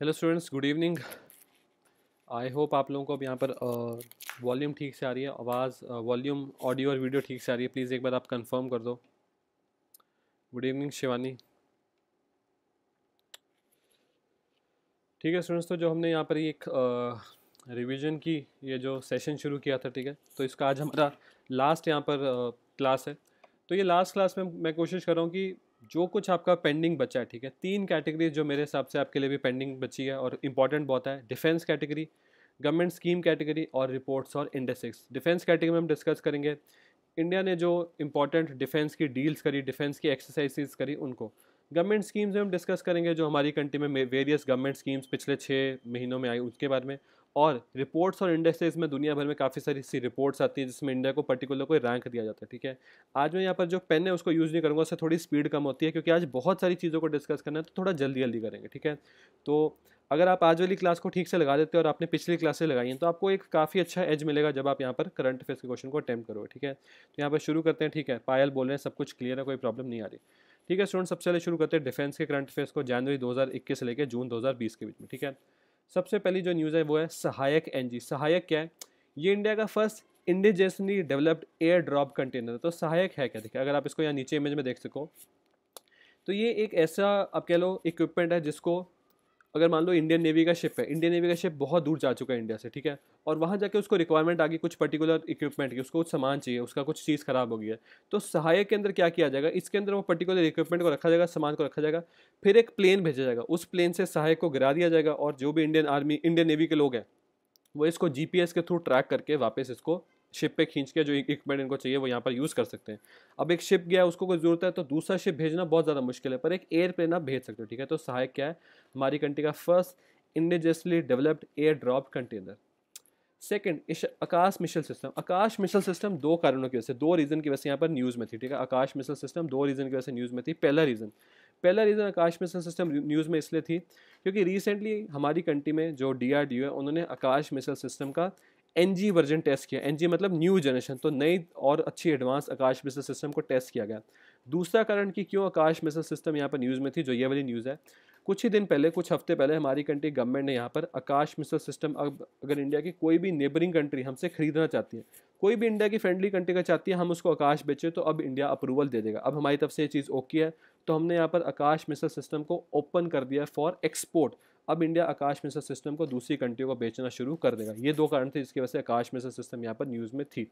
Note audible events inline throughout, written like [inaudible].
Hello students good evening I hope आप लोगों को अब यहाँ पर वॉल्यूम ठीक से आ रही है आवाज़ वॉल्यूम ऑडियो और वीडियो ठीक से आ रही है प्लीज़ एक बार आप कंफर्म कर दो गुड इवनिंग शिवानी ठीक है स्टूडेंट्स तो जो हमने यहाँ पर एक रिवीजन की ये जो सेशन शुरू किया था ठीक है तो इसका आज हमारा लास्ट यहाँ पर क्लास है तो ये लास्ट क्लास में मैं कोशिश कर रहा हूँ कि जो कुछ आपका पेंडिंग बचा है ठीक है तीन कैटेगरी जो मेरे हिसाब से आपके लिए भी पेंडिंग बची है और इंपॉर्टेंट बहुत है defence category government scheme category और रिपोर्ट्स और इंडेक्स डिफेंस कैटेगरी में हम डिस्कस करेंगे इंडिया ने जो इंपॉर्टेंट डिफेंस की डील्स करी डिफेंस की एक्सरसाइजेस करी उनको गवर्नमेंट स्कीम्स में हम डिस्कस करेंगे जो हमारी कंट्री में वेरियस गवर्नमेंट स्कीम्स पिछले छः महीनों में आई उसके बारे में और रिपोर्ट्स और इंडेक्सेस में दुनिया भर में काफ़ी सारी सी रिपोर्ट्स आती है जिसमें इंडिया को पर्टिकुलर कोई रैंक दिया जाता है ठीक है आज मैं यहाँ पर जो पेन है उसको यूज़ नहीं करूँगा उससे थोड़ी स्पीड कम होती है क्योंकि आज बहुत सारी चीज़ों को डिस्कस करना है तो थोड़ा जल्दी जल्दी करेंगे ठीक है तो अगर आप आज वाली क्लास को ठीक से लगा देते हैं और आपने पिछली क्लासे लगाई हैं तो आपको एक काफ़ी अच्छा एज मिलेगा जब आप यहाँ पर करंट अफेयर्स के क्वेश्चन को अटैम्प्ट करोगे ठीक है तो यहाँ पर शुरू करते हैं ठीक है पायल बोल रहे हैं सब कुछ क्लियर है कोई प्रॉब्लम नहीं आ रही ठीक है स्टूडेंट सबसे पहले शुरू करते हैं डिफेंस के करंट अफेयर्स को जनवरी 2021 से लेकर जून 2020 के बीच में ठीक है सबसे पहली जो न्यूज़ है वो है सहायक एनजी सहायक क्या है ये इंडिया का first indigenously developed air drop container तो सहायक है क्या देखिए अगर आप इसको यहाँ नीचे इमेज में देख सको तो ये एक ऐसा आप कह लो इक्विपमेंट है जिसको अगर मान लो इंडियन नेवी का शिप है इंडियन नेवी का शिप बहुत दूर जा चुका है इंडिया से ठीक है और वहाँ जाके उसको रिक्वायरमेंट आ गई कुछ पर्टिकुलर इक्विपमेंट की उसको कुछ सामान चाहिए उसका कुछ चीज़ ख़राब हो गई है तो सहायक के अंदर क्या किया जाएगा इसके अंदर वो पर्टिकुलर इक्विपमेंट को रखा जाएगा सामान को रखा जाएगा फिर एक प्लेन भेजा जाएगा उस प्लेन से सहायक को गिरा दिया जाएगा और जो भी इंडियन आर्मी इंडियन नेवी के लोग हैं वो इसको जी के थ्रू ट्रैक करके वापस इसको शिप पे खींच के जो इक्विपमेंट e- इनको चाहिए वो यहाँ पर यूज़ कर सकते हैं अब एक शिप गया उसको कोई ज़रूरत है तो दूसरा शिप भेजना बहुत ज़्यादा मुश्किल है पर एक एयरप्लेन आप भेज सकते हो ठीक है तो सहायक क्या है हमारी कंट्री का first indigenously developed air drop container second Akash mission system Akash mission system दो कारणों की वजह से दो रीज़न की वजह से यहाँ पर न्यूज़ में थी ठीक है आकाश मिशन सिस्टम दो रीज़न की वजह से न्यूज़ में थी पहला रीज़न पहला reason Akash mission system news में इसलिए थी क्योंकि रिसेंटली हमारी कंट्री में जो डी है उन्होंने आकाश मिसल सिस्टम का एन वर्जन टेस्ट किया एन मतलब न्यू जनरेशन तो नई और अच्छी एडवांस आकाश मिसल सिस्टम को टेस्ट किया गया दूसरा कारण कि क्यों आकाश मिसल सिस्टम यहाँ पर न्यूज़ में थी जो ये वाली न्यूज़ है कुछ ही दिन पहले कुछ हफ्ते पहले हमारी कंट्री गवर्नमेंट ने यहाँ पर आकाश मिसल सिस्टम अब अगर इंडिया की कोई भी नेबरिंग कंट्री हमसे खरीदना चाहती है कोई भी इंडिया की फ्रेंडली कंट्री का चाहती है हम उसको आकाश बेचें तो अब इंडिया अप्रूवल दे देगा अब हमारी तरफ से ये चीज़ ओके है तो हमने यहाँ पर आकाश मिसल सिस्टम को ओपन कर दिया फॉर एक्सपोर्ट अब इंडिया आकाश मिसल सिस्टम को दूसरी कंट्रियों को बेचना शुरू कर देगा ये दो कारण थे जिसकी वजह से आकाश मिसल सिस्टम यहाँ पर न्यूज़ में थी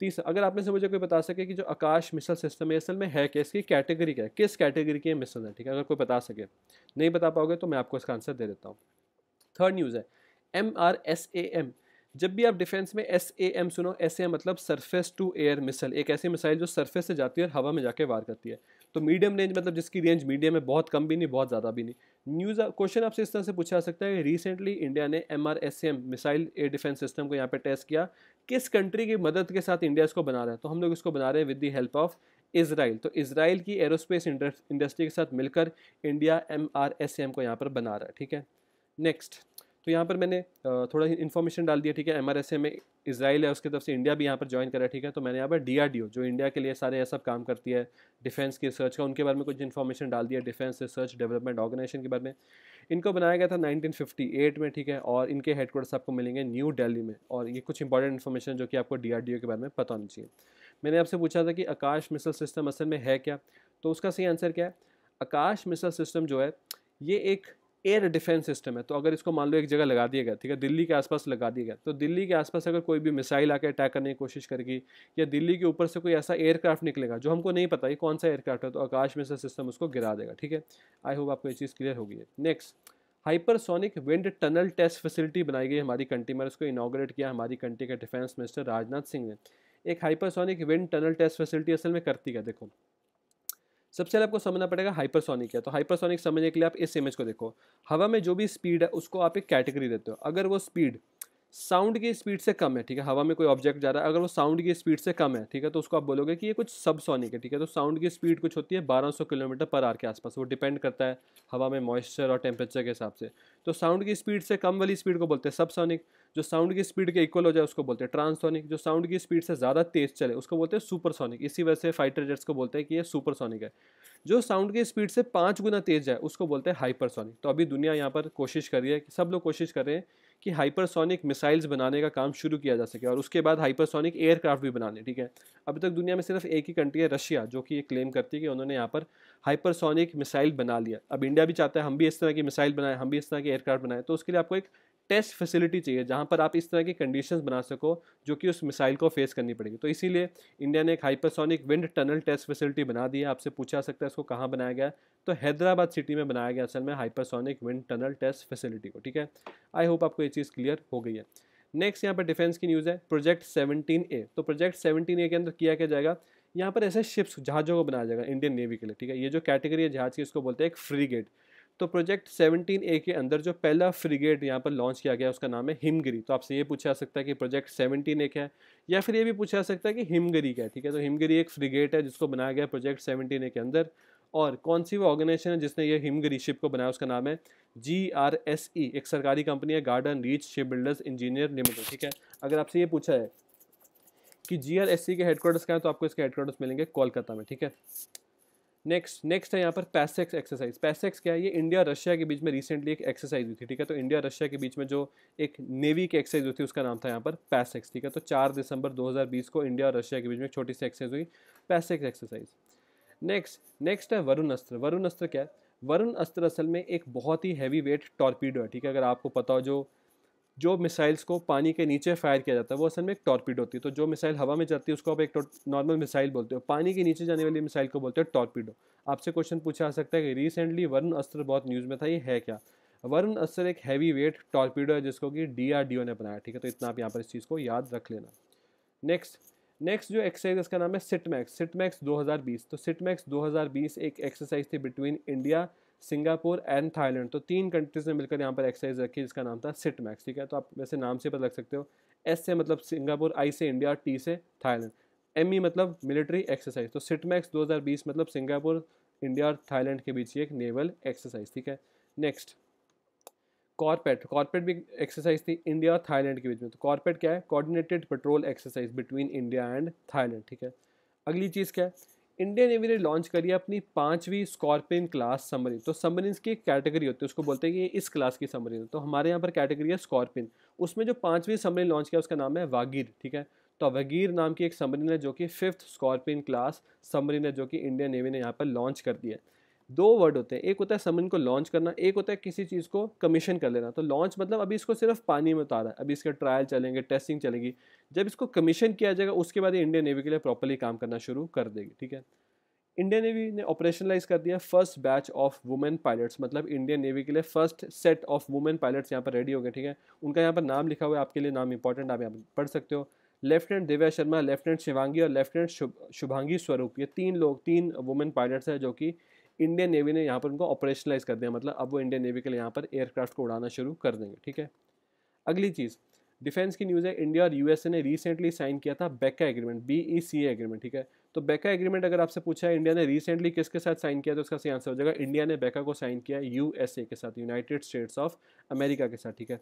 तीसरा अगर आप में से मुझे कोई बता सके कि जो आकाश मिसल सिस्टम है असल में है क्या इसकी कैटेगरी क्या है किस कैटेगरी की मिसल है ठीक है अगर कोई बता सके नहीं बता पाओगे तो मैं आपको इसका आंसर दे देता हूँ थर्ड न्यूज़ है M R S A M जब भी आप डिफेंस में एस ए एम सुनो एस ए मतलब सरफेस टू एयर मिसाइल एक ऐसी मिसाइल जो सरफेस से जाती है और हवा में जाके वार करती है तो मीडियम रेंज मतलब जिसकी रेंज मीडियम है बहुत कम भी नहीं बहुत ज़्यादा भी नहीं न्यूज़ क्वेश्चन आपसे इस तरह से पूछा जा सकता है रिसेंटली इंडिया ने M R S M missile air defence system को यहाँ पर टेस्ट किया किस कंट्री की मदद के साथ इंडिया इसको बना रहा है तो हम लोग इसको बना रहे हैं with the help of Israel तो इसराइल की एरोस्पेस इंडस्ट्री के साथ मिलकर India M R S M को यहाँ पर बना रहा है ठीक है नेक्स्ट तो यहाँ पर मैंने थोड़ा इन्फॉर्मेशन डाल दिया ठीक है एमआरएसए में इसराइल है उसकी तरफ से इंडिया भी यहाँ पर ज्वाइन करा ठीक है तो मैंने यहाँ पर डीआरडीओ जो इंडिया के लिए सारे सब काम करती है डिफेंस की रिसर्च का उनके बारे में कुछ इन्फॉर्मेशन डाल दिया डिफेंस रिसर्च डेवलपमेंट ऑर्गेनाइजेशन के बारे में इनको बनाया गया था एट में ठीक है और इनके हेडक्वार्टर्स आपको मिलेंगे न्यू डेली में और ये कुछ इंपॉर्टेंट इन्फॉर्मेशन जो कि आपको ओ के बारे में पता होनी चाहिए मैंने आपसे पूछा था कि आकाश मिसल सिस्टम असल में है क्या तो उसका सही आंसर क्या है आकाश मिसल सिस्टम जो है ये एक एयर डिफेंस सिस्टम है तो अगर इसको मान लो एक जगह लगा दिया गया ठीक है दिल्ली के आसपास लगा दिया गया तो दिल्ली के आसपास अगर कोई भी मिसाइल आके अटैक करने की कोशिश करेगी या दिल्ली के ऊपर से कोई ऐसा एयरक्राफ्ट निकलेगा जो हमको नहीं पता कि कौन सा एयरक्राफ्ट है तो आकाश में से सिस्टम उसको गिरा देगा ठीक है आई होप आपको ये चीज़ क्लियर होगी next hypersonic wind tunnel test facility बनाई गई हमारी कंट्री में उसको इनाग्रेट किया हमारी कंट्री के डिफेंस मिनिस्टर राजनाथ सिंह ने एक hypersonic wind tunnel test facility असल में करती है देखो सबसे पहले आपको समझना पड़ेगा हाइपरसोनिक है तो हाइपरसोनिक समझने के लिए आप इस इमेज को देखो हवा में जो भी स्पीड है उसको आप एक कैटेगरी देते हो अगर वो स्पीड साउंड की स्पीड से कम है ठीक है हवा में कोई ऑब्जेक्ट जा रहा है अगर वो साउंड की स्पीड से कम है ठीक है तो उसको आप बोलोगे कि ये कुछ सब सोनिक है ठीक है तो साउंड की स्पीड कुछ होती है 1200 किलोमीटर पर आर के आसपास वो डिपेंड करता है हवा में मॉइस्चर और टेम्परेचर के हिसाब से तो साउंड की स्पीड से कम वाली स्पीड को बोलते हैं सब जो साउंड की स्पीड के इक्वल हो जाए उसको बोलते हैं ट्रांसोनिक जो साउंड की स्पीड से ज़्यादा तेज़ चले उसको बोलते हैं सुपरसोनिक इसी वजह से फाइटर जेट्स को बोलते हैं कि ये सुपरसोनिक है जो साउंड की स्पीड से पाँच गुना तेज़ जाए उसको बोलते हैं हाइपरसोनिक तो अभी दुनिया यहाँ पर कोशिश कर रही है कि सब लोग कोशिश कर रहे हैं कि हाइपरसोनिक मिसाइल्स बनाने का काम शुरू किया जा सके और उसके बाद हाइपरसोनिक एयरक्राफ्ट भी बनाने ठीक है अभी तक दुनिया में सिर्फ एक ही कंट्री है रशिया जो कि ये क्लेम करती है कि उन्होंने यहाँ पर हाइपरसोनिक मिसाइल बना लिया अब इंडिया भी चाहता है हम भी इस तरह की मिसाइल बनाएं हम भी इस तरह के एयरक्राफ्ट बनाएं तो उसके लिए आपको एक टेस्ट फैसिलिटी चाहिए जहाँ पर आप इस तरह की कंडीशन बना सको जो कि उस मिसाइल को फेस करनी पड़ेगी तो इसीलिए इंडिया ने एक hypersonic wind tunnel test facility बना दी है आपसे पूछा सकता है इसको कहाँ बनाया गया तो हैदराबाद सिटी में बनाया गया असल में hypersonic wind tunnel test facility को ठीक है आई होप आपको ये चीज़ क्लियर हो गई है नेक्स्ट यहाँ पर डिफेंस की न्यूज़ है प्रोजेक्ट सेवनटीन ए तो प्रोजेक्ट सेवनटीन ए के अंदर किया क्या जाएगा यहाँ पर ऐसे शिप्स जहाज़ों को बनाया जाएगा इंडियन नेवी के लिए ठीक है ये जो कैटेगरी है जहाज़ की इसको बोलते हैं एक फ्री तो प्रोजेक्ट 17 ए के अंदर जो पहला फ्रिगेट यहाँ पर लॉन्च किया गया उसका नाम है हिमगिरी तो आपसे ये पूछा जा सकता है कि प्रोजेक्ट 17 ए क्या है या फिर ये भी पूछा जा सकता है कि हिमगिरी क्या है ठीक है तो हिमगिरी एक फ्रिगेट है जिसको बनाया गया प्रोजेक्ट सेवनटीन ए के अंदर और कौन सी वो ऑर्गेनाइजेशन है जिसने ये हिमगिरी शिप को बनाया उसका नाम है जी आर एस ई एक सरकारी कंपनी है Garden Reach Ship Builders Engineer Limited ठीक है अगर आपसे ये पूछा है कि जी आर एस सी के हेडक्वार्टर्स क्या है तो आपको इसके हेडक्वार्टर्स मिलेंगे कोलकाता में ठीक है नेक्स्ट नेक्स्ट है यहाँ पर पैसेक्स एक्सरसाइज पैसेक्स क्या है ये इंडिया रशिया के बीच में रिसेंटली एक एक्सरसाइज हुई थी ठीक है तो इंडिया रशिया के बीच में जो एक नेवी की एक्सरसाइज हुई थी उसका नाम था यहाँ पर पैसेक्स e ठीक है तो चार दिसंबर 2020 को इंडिया और रशिया के बीच में एक छोटी सी एक्सरसाइज हुई पैसेक्स एक्सरसाइज नेक्स्ट नेक्स्ट है वरुण अस्त्र वरुण अस्त्र क्या है वरुण अस्त्र असल में एक बहुत ही हैवी वेट टॉर्पीडो है ठीक है अगर आपको पता हो जो जो मिसाइल्स को पानी के नीचे फायर किया जाता है वो असल में एक टॉर्पीड होती है तो जो मिसाइल हवा में जाती है उसको आप एक नॉर्मल मिसाइल बोलते हो पानी के नीचे जाने वाली मिसाइल को बोलते हैं टॉर्पीडो आपसे क्वेश्चन पूछा जा सकता है कि रिसेंटली वरुण अस्त्र बहुत न्यूज़ में था ये है क्या वरुण अस्त्र एक हैवी वेट टॉर्पीडो है जिसको कि डी ने बनाया ठीक है तो इतना आप यहाँ पर इस चीज़ को याद रख लेना नेक्स्ट नेक्स्ट जो एक्सरसाइज इसका नाम है सिटमैक्स सिटमैक्स 2020 तो सिटमैक्स दो एक एक्सरसाइज थी between India Singapore and Thailand तो तीन कंट्रीज़ ने मिलकर यहाँ पर एक्सरसाइज रखी जिसका नाम था सिट मैक्स ठीक है तो आप वैसे नाम से पता लग सकते हो एस से मतलब सिंगापुर आई से इंडिया टी से थाईलैंड एम ई e मतलब मिलिट्री एक्सरसाइज तो सिट मैक्स बीस मतलब सिंगापुर इंडिया और थाईलैंड के बीच एक नेवल एक्सरसाइज ठीक है नेक्स्ट कॉर्पेट कॉर्पेट भी एक्सरसाइज थी इंडिया और थाईलैंड के बीच में तो कॉर्पेट क्या है coordinated patrol exercise between India and Thailand ठीक है अगली चीज़ क्या है इंडियन नेवी ने लॉन्च करी है अपनी पांचवी स्कॉर्पियन क्लास समरीन तो समरीन की एक कैटेगरी होती है उसको बोलते हैं कि इस क्लास की समरीन तो हमारे यहाँ पर कैटेगरी है स्कॉर्पियन उसमें जो पांचवी समरीन लॉन्च किया उसका नाम है वागीर ठीक है तो वगीर नाम की एक सबमरीन है जो कि फिफ्थ स्कॉर्पियन क्लास समरीन है जो कि इंडियन नेवी ने यहाँ पर लॉन्च कर दी है दो वर्ड होते हैं एक होता है समन को लॉन्च करना एक होता है किसी चीज़ को कमीशन कर लेना तो लॉन्च मतलब अभी इसको सिर्फ पानी में उतारा है अभी इसके ट्रायल चलेंगे टेस्टिंग चलेगी जब इसको कमीशन किया जाएगा उसके बाद इंडियन नेवी के लिए प्रॉपरली काम करना शुरू कर देगी ठीक है इंडियन नेवी ने ऑपरेशनलाइज कर दिया first batch of women pilots मतलब इंडियन नेवी के लिए first set of women pilots यहाँ पर रेडी हो गए ठीक है उनका यहाँ पर नाम लिखा हुआ है आपके लिए नाम इंपॉर्टेंट आप यहाँ पर पढ़ सकते हो लेफ्टिनेंट दिव्या शर्मा लेफ्टिनेंट शिवांगी और लेफ्टिनेंट शुभांगी स्वरूप ये तीन लोग तीन वुमेन पायलट्स हैं जो कि इंडियन नेवी ने यहाँ पर उनको ऑपरेशनलाइज कर दिया मतलब अब वो इंडियन नेवी के लिए यहाँ पर एयरक्राफ्ट को उड़ाना शुरू कर देंगे ठीक है अगली चीज़ डिफेंस की न्यूज़ है इंडिया और यूएसए ने रिसेंटली साइन किया था बैका एग्रीमेंट बीईसीए एग्रीमेंट ठीक है तो बैका एग्रीमेंट अगर आपसे पूछा है इंडिया ने रिसेंटली किसके साथ साइन किया तो उसका सही आंसर हो जाएगा इंडिया ने बैका को साइन किया यूएसए के साथ यूनाइटेड स्टेट्स ऑफ अमेरिका के साथ ठीक है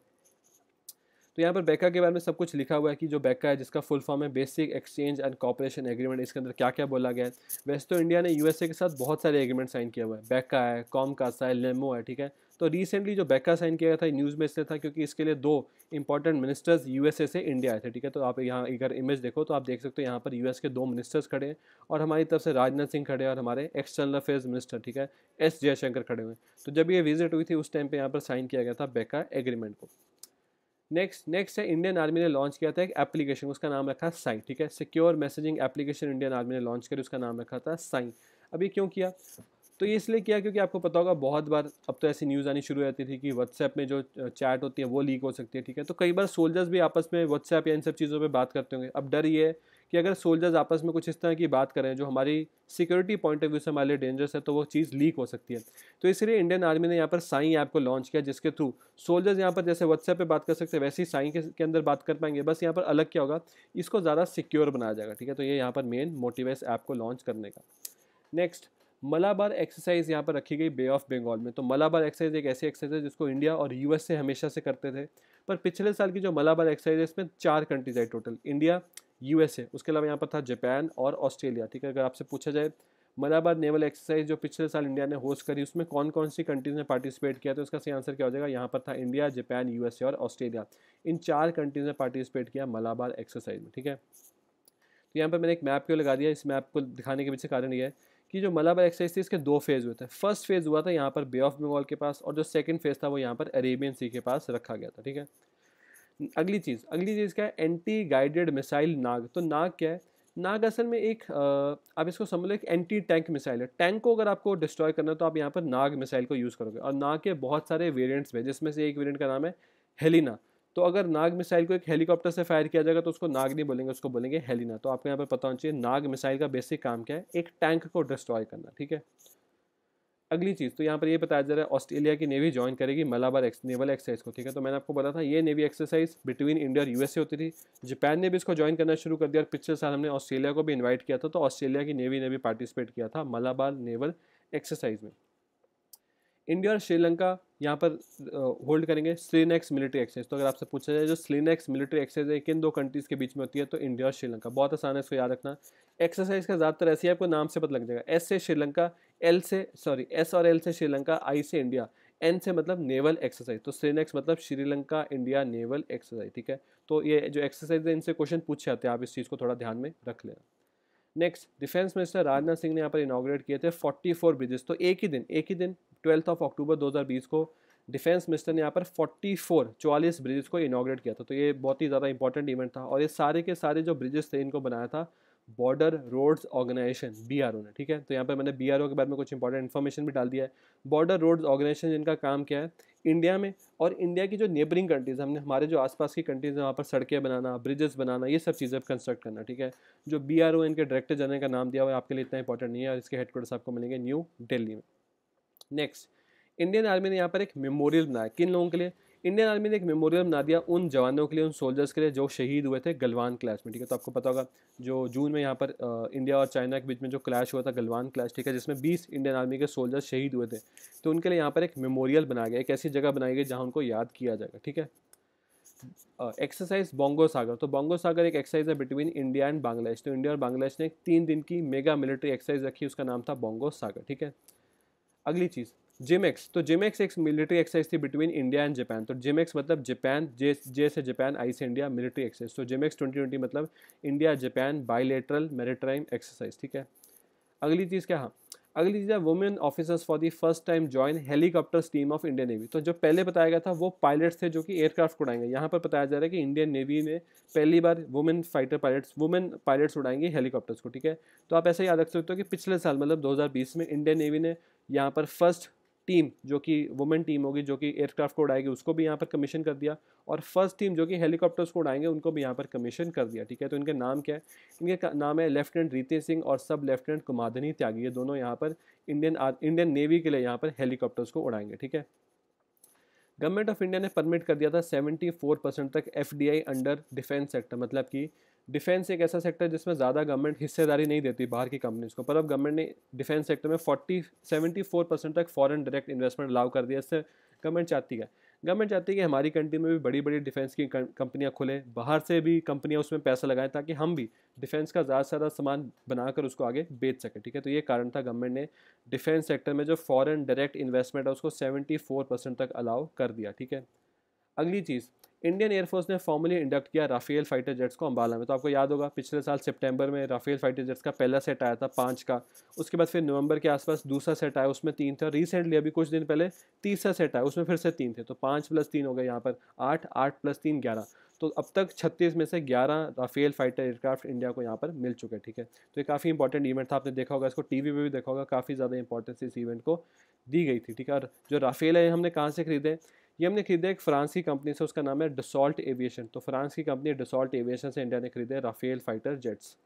तो यहाँ पर बैका के बारे में सब कुछ लिखा हुआ है कि जो बैका है जिसका फुल फॉर्म है basic exchange and cooperation agreement इसके अंदर क्या क्या बोला गया है वैसे तो इंडिया ने यूएसए के साथ बहुत सारे एग्रीमेंट साइन किया हुआ है बैका है कॉम कासा है लेमो है ठीक है तो रिसेंटली जो बैका साइन किया गया था न्यूज़ में इसलिए था क्योंकि इसके लिए दो इंपॉर्टेंट मिनिस्टर्स यूएसए से इंडिया आए थे ठीक है तो आप यहाँ अगर इमेज देखो तो आप देख सकते हो यहाँ पर यूएस के दो मिनिस्टर्स खड़े हैं और हमारी तरफ से राजनाथ सिंह खड़े हैं और हमारे एक्सटर्नल अफेयर्स मिनिस्टर ठीक है एस जयशंकर खड़े हुए तो जब ये विजिट हुई थी उस टाइम पर यहाँ पर साइन किया गया था बैका एग्रीमेंट को नेक्स्ट नेक्स्ट है इंडियन आर्मी ने लॉन्च किया था एक एप्लीकेशन उसका नाम रखा साई ठीक है secure messaging application Indian army ने लॉन्च करी उसका नाम रखा था साई अभी क्यों किया तो ये इसलिए किया क्योंकि आपको पता होगा बहुत बार अब तो ऐसी न्यूज़ आनी शुरू रहती थी कि व्हाट्सएप में जो चैट होती है वो लीक हो सकती है ठीक है तो कई बार सोल्जर्स भी आपस में व्हाट्सएप या इन सब चीज़ों पर बात करते होंगे अब डर ये है कि अगर सोल्जर्स आपस में कुछ इस तरह की बात करें जो हमारी सिक्योरिटी पॉइंट ऑफ व्यू से हमारे लिए डेंजरस है तो वो चीज़ लीक हो सकती है तो इसलिए इंडियन आर्मी ने यहाँ पर साई ऐप को लॉन्च किया जिसके थ्रू सोल्जर्स यहाँ पर जैसे व्हाट्सएप पर बात कर सकते हैं वैसे ही साई के, के अंदर बात कर पाएंगे बस यहाँ पर अलग क्या होगा इसको ज़्यादा सिक्योर बनाया जाएगा ठीक है तो ये यहाँ पर मेन मोटिव है इस ऐप को लॉन्च करने का नेक्स्ट मलाबार एक्सरसाइज यहाँ पर रखी गई बे ऑफ बंगाल में तो मलाबार एक्सरसाइज एक ऐसी एक्सरसाइज है जिसको इंडिया और एस से हमेशा से करते थे पर पिछले साल की जो मलाबार एक्सरसाइज है इसमें चार कंट्रीज आई टोटल इंडिया यूएसए उसके अलावा यहाँ पर था जापान और ऑस्ट्रेलिया ठीक है अगर आपसे पूछा जाए मलाबाद नेवल एक्सरसाइज जो पिछले साल इंडिया ने होस्ट करी उसमें कौन कौन सी कंट्रीज़ ने पार्टिसिपेट किया तो इसका सही आंसर क्या हो जाएगा यहाँ पर था इंडिया जापान यूएसए और ऑस्ट्रेलिया इन चार कंट्रीज़ ने पार्टिसिपेट किया मलाबार एक्सरसाइज में ठीक है तो यहाँ पर मैंने एक मैप क्यों लगा दिया इस मैप को दिखाने के पीछे कारण ये है कि जो मलाबार एक्सरसाइज थी इसके दो फेज़ हुए थे फर्स्ट फेज़ हुआ था यहाँ पर बे ऑफ बंगाल के पास और जो सेकंड फेज़ था वो यहाँ पर अरेबियन सी के पास रखा गया था ठीक है अगली चीज़ अगली चीज़ क्या है एंटी गाइडेड मिसाइल नाग तो नाग क्या है नाग असल में एक आप इसको समझ लो एक एंटी टैंक मिसाइल है टैंक को अगर आपको डिस्ट्रॉय करना है तो आप यहाँ पर नाग मिसाइल को यूज़ करोगे और नाग के बहुत सारे वेरिएंट्स हैं जिसमें से एक वेरिएंट का नाम है हेलिना तो अगर नाग मिसाइल को एक हेलीकॉप्टर से फायर किया जाएगा तो उसको नाग नहीं बोलेंगे उसको बोलेंगे हेलिना तो आपको यहाँ पर पता होना चाहिए नाग मिसाइल का बेसिक काम क्या है एक टैंक को डिस्ट्रॉय करना ठीक है अगली चीज़ तो यहाँ पर ये बताया जा रहा है ऑस्ट्रेलिया की नेवी ज्वाइन करेगी मलाबार एक्स नेवल एक्सरसाइज को ठीक है तो मैंने आपको बताया था ये नेवी एक्सरसाइज बिटवीन इंडिया और यूएसए होती थी जापान ने भी इसको ज्वाइन करना शुरू कर दिया और पिछले साल हमने ऑस्ट्रेलिया को भी इन्वाइट किया था तो ऑस्ट्रेलिया की नेवी ने भी पार्टिसिपेट किया था मलाबार नेवल एक्सरसाइज में इंडिया और श्रीलंका यहाँ पर होल्ड करेंगे स्लिनेक्स मिलिट्री एक्सरसाइज तो अगर आपसे पूछा जाए जो स्लिनेक्स मिलिट्री एक्सरसाइज है किन दो कंट्रीज़ के बीच में होती है तो इंडिया और श्रीलंका बहुत आसान है इसको याद रखना एक्सरसाइज का ज़्यादातर ऐसे ही आपको नाम से पता लग जाएगा एस से श्रीलंका एल से सॉरी एस और एल से श्रीलंका आई से इंडिया एन से मतलब नेवल एक्सरसाइज तो श्रीनेक्स मतलब श्रीलंका इंडिया नेवल एक्सरसाइज ठीक है तो ये जो एक्सरसाइज है इनसे क्वेश्चन पूछे जाते हैं आप इस चीज़ को थोड़ा ध्यान में रख लेना next defence minister Rajnath Singh ने यहाँ पर इनाग्रेट किए थे 44 ब्रिजेस तो एक ही दिन एक ही दिन ट्वेल्थ ऑफ अक्टूबर 2020 को डिफेंस मिनिस्टर ने यहाँ पर 44 चवालीस ब्रिजेस को इनाग्रेट किया था तो ये बहुत ही ज़्यादा इंपॉर्टेंट इवेंट था और ये सारे के सारे जो ब्रिजेस थे इनको बनाया था बॉर्डर रोड्स ऑर्गेनाइजेशन बी ने ठीक है तो यहाँ पर मैंने बी के बारे में कुछ इंपॉर्टेंट इन्फॉर्मेशन भी डाल दिया है बॉर्डर रोड्स ऑर्गेनाइजेशन जिनका काम क्या है इंडिया में और इंडिया की जो नेबरिंग कंट्रीज़ हमने हमारे जो आसपास की कंट्रीज़ हैं वहाँ पर सड़कें बनाना ब्रिजेस बनाना ये सब चीज़ें कंस्ट्रक्ट करना ठीक है जो बी आर ओ इनके डायरेक्टर जनरल का नाम दिया हुआ है आपके लिए इतना इंपॉर्टेंट नहीं है और इसके हेडक्वार्टर्स आपको मिलेंगे न्यू दिल्ली में नेक्स्ट इंडियन आर्मी ने यहाँ पर एक मेमोरियल बनाया किन लोगों के लिए इंडियन आर्मी ने एक मेमोरियल बना दिया उन जवानों के लिए उन सोल्जर्स के लिए जो शहीद हुए थे गलवान क्लैश में ठीक है तो आपको पता होगा जो जून में यहाँ पर इंडिया और चाइना के बीच में जो क्लैश हुआ था गलवान क्लैश ठीक है जिसमें बीस इंडियन आर्मी के सोल्जर्स शहीद हुए थे तो उनके लिए यहाँ पर एक मेमोरियल बनाया गया एक ऐसी जगह बनाई गई जहाँ उनको याद किया जाएगा ठीक है एक्सरसाइज बोंगो सागर तो बोंगो सागर एक एक्सरसाइज है बिटवीन इंडिया एंड बांग्लादेश तो इंडिया और बांग्लादेश ने एक तीन दिन की मेगा मिलिट्री एक्सरसाइज रखी उसका नाम था बोंगो सागर ठीक है अगली चीज़ जिमेक्स तो जिमेक्स एक मिलिट्री एक्सरसाइज थी बिटवीन इंडिया एंड जापान तो जिमेक्स मतलब जापान जे जे से जापान आई से इंडिया मिलिट्री एक्सरसाइज तो जिमेक्स ट्वेंटी ट्वेंटी मतलब India Japan bilateral maritime exercise ठीक है अगली चीज़ क्या हाँ अगली चीज़ है women officers for the first time join helicopters team of Indian navy तो जो पहले बताया गया था वो पायलट्स थे जो कि एयरक्राफ्ट उड़ाएंगे यहाँ पर बताया जा रहा है कि इंडियन नेवी ने पहली बार women fighter pilots women pilots उड़ाएंगे हेलीकॉप्टर्स को ठीक है तो आप ऐसा याद रख सकते हो कि पिछले साल मतलब दो में इंडियन नेवी ने यहाँ पर फर्स्ट टीम जो कि वुमेन टीम होगी जो कि एयरक्राफ्ट को उड़ाएगी उसको भी यहाँ पर कमीशन कर दिया और फर्स्ट टीम जो कि हेलीकॉप्टर्स को उड़ाएंगे उनको भी यहाँ पर कमीशन कर दिया ठीक है तो इनके नाम क्या है इनके नाम है लेफ्टिनेंट रीते सिंह और सब लेफ्टिनेंट कुमादनी त्यागी ये दोनों यहाँ पर इंडियन इंडियन नेवी के लिए यहाँ पर हेलीकॉप्टर्स को उड़ाएंगे ठीक है गवर्नमेंट ऑफ इंडिया ने परमिट कर दिया था सेवेंटी परसेंट तक एफ अंडर डिफेंस सेक्टर मतलब कि डिफेंस एक ऐसा सेक्टर जिसमें ज़्यादा गवर्नमेंट हिस्सेदारी नहीं देती बाहर की कंपनीज को पर अब गवर्नमेंट ने डिफेंस सेक्टर में सेवेंटी फोर परसेंट तक फॉरेन डायरेक्ट इन्वेस्टमेंट अलाउ कर दिया इससे गवर्नमेंट चाहती है गवर्नमेंट चाहती है कि हमारी कंट्री में भी बड़ी बड़ी डिफेंस की कंपनियाँ खुलें बाहर से भी कंपनियाँ उसमें पैसा लगाएं ताकि हम भी डिफेंस का ज़्यादा से ज़्यादा सामान बनाकर उसको आगे बेच सकें ठीक है तो ये कारण था गवर्नमेंट ने डिफेंस सेक्टर में जो फॉरेन डायरेक्ट इन्वेस्टमेंट है उसको फोर परसेंट तक अलाउ कर दिया ठीक है अगली चीज़ इंडियन एयरफोर्स ने फॉर्मली इंडक्ट किया राफेल फाइटर जेट्स को अंबाला में तो आपको याद होगा पिछले साल सितंबर में राफेल फाइटर जेट्स का पहला सेट आया था पाँच का उसके बाद फिर नवंबर के आसपास दूसरा सेट आया उसमें तीन था रिसेंटली अभी कुछ दिन पहले तीसरा सेट आया उसमें फिर से तीन थे तो पाँच प्लस तीन हो गए यहाँ पर आठ आठ प्लस तीन ग्यारह तो अब तक छत्तीस में से ग्यारह राफेल फाइटर एयरक्राफ्ट इंडिया को यहाँ पर मिल चुके हैं ठीक है तो ये काफ़ी इंपॉर्टेंट इवेंट था आपने देखा होगा इसको टीवी पे भी देखा होगा काफ़ी ज़्यादा इंपॉर्टेंस इस इवेंट को दी गई थी ठीक है और जो राफेल है हमने कहाँ से खरीदे ये हमने खरीदा एक फ्रांस की कंपनी से उसका नाम है डसॉल्ट एविएशन तो फ्रांस की कंपनी डसॉल्ट एविएशन से इंडिया ने खरीदे Rafale fighter jets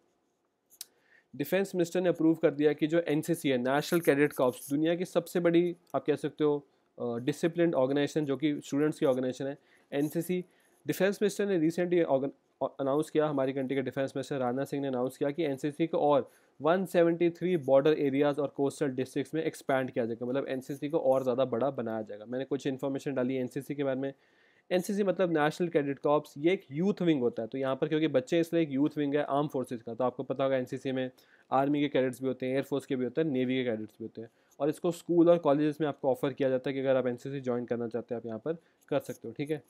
defence minister ने अप्रूव कर दिया कि जो एन है नेशनल कैडेट कॉप्स दुनिया की सबसे बड़ी आप कह सकते हो डिसिप्लिन uh, ऑर्गेनाइजेशन जो कि स्टूडेंट्स की ऑर्गेनाइजेशन है एन डिफेंस मिनिस्टर ने रिसेंटली अनाउंस किया हमारी कंट्री के डिफेंस मिनिस्टर राजनाथ सिंह ने अनाउंस किया कि एन को और 173 बॉर्डर एरियाज़ और कोस्टल डिस्ट्रिक्स में एक्सपैंड किया जाएगा मतलब एनसीसी को और ज़्यादा बड़ा बनाया जाएगा मैंने कुछ इन्फॉर्मेशन डाली एनसीसी के बारे में एनसीसी मतलब नेशनल कैडेट कॉप्स ये एक यूथ विंग होता है तो यहाँ पर क्योंकि बच्चे इसलिए एक यूथ विंग है आर्म फोर्सेज का तो आपको पता होगा सी में आर्मी के कैडेट्स भी होते हैं एयरफोर्स के भी होते हैं नेवी के कैडेट्स भी होते हैं और इसको स्कूल और कॉलेज में आपको ऑफर किया जाता है कि अगर आप सी ज्वाइन करना चाहते हैं आप यहाँ पर कर सकते हो ठीक है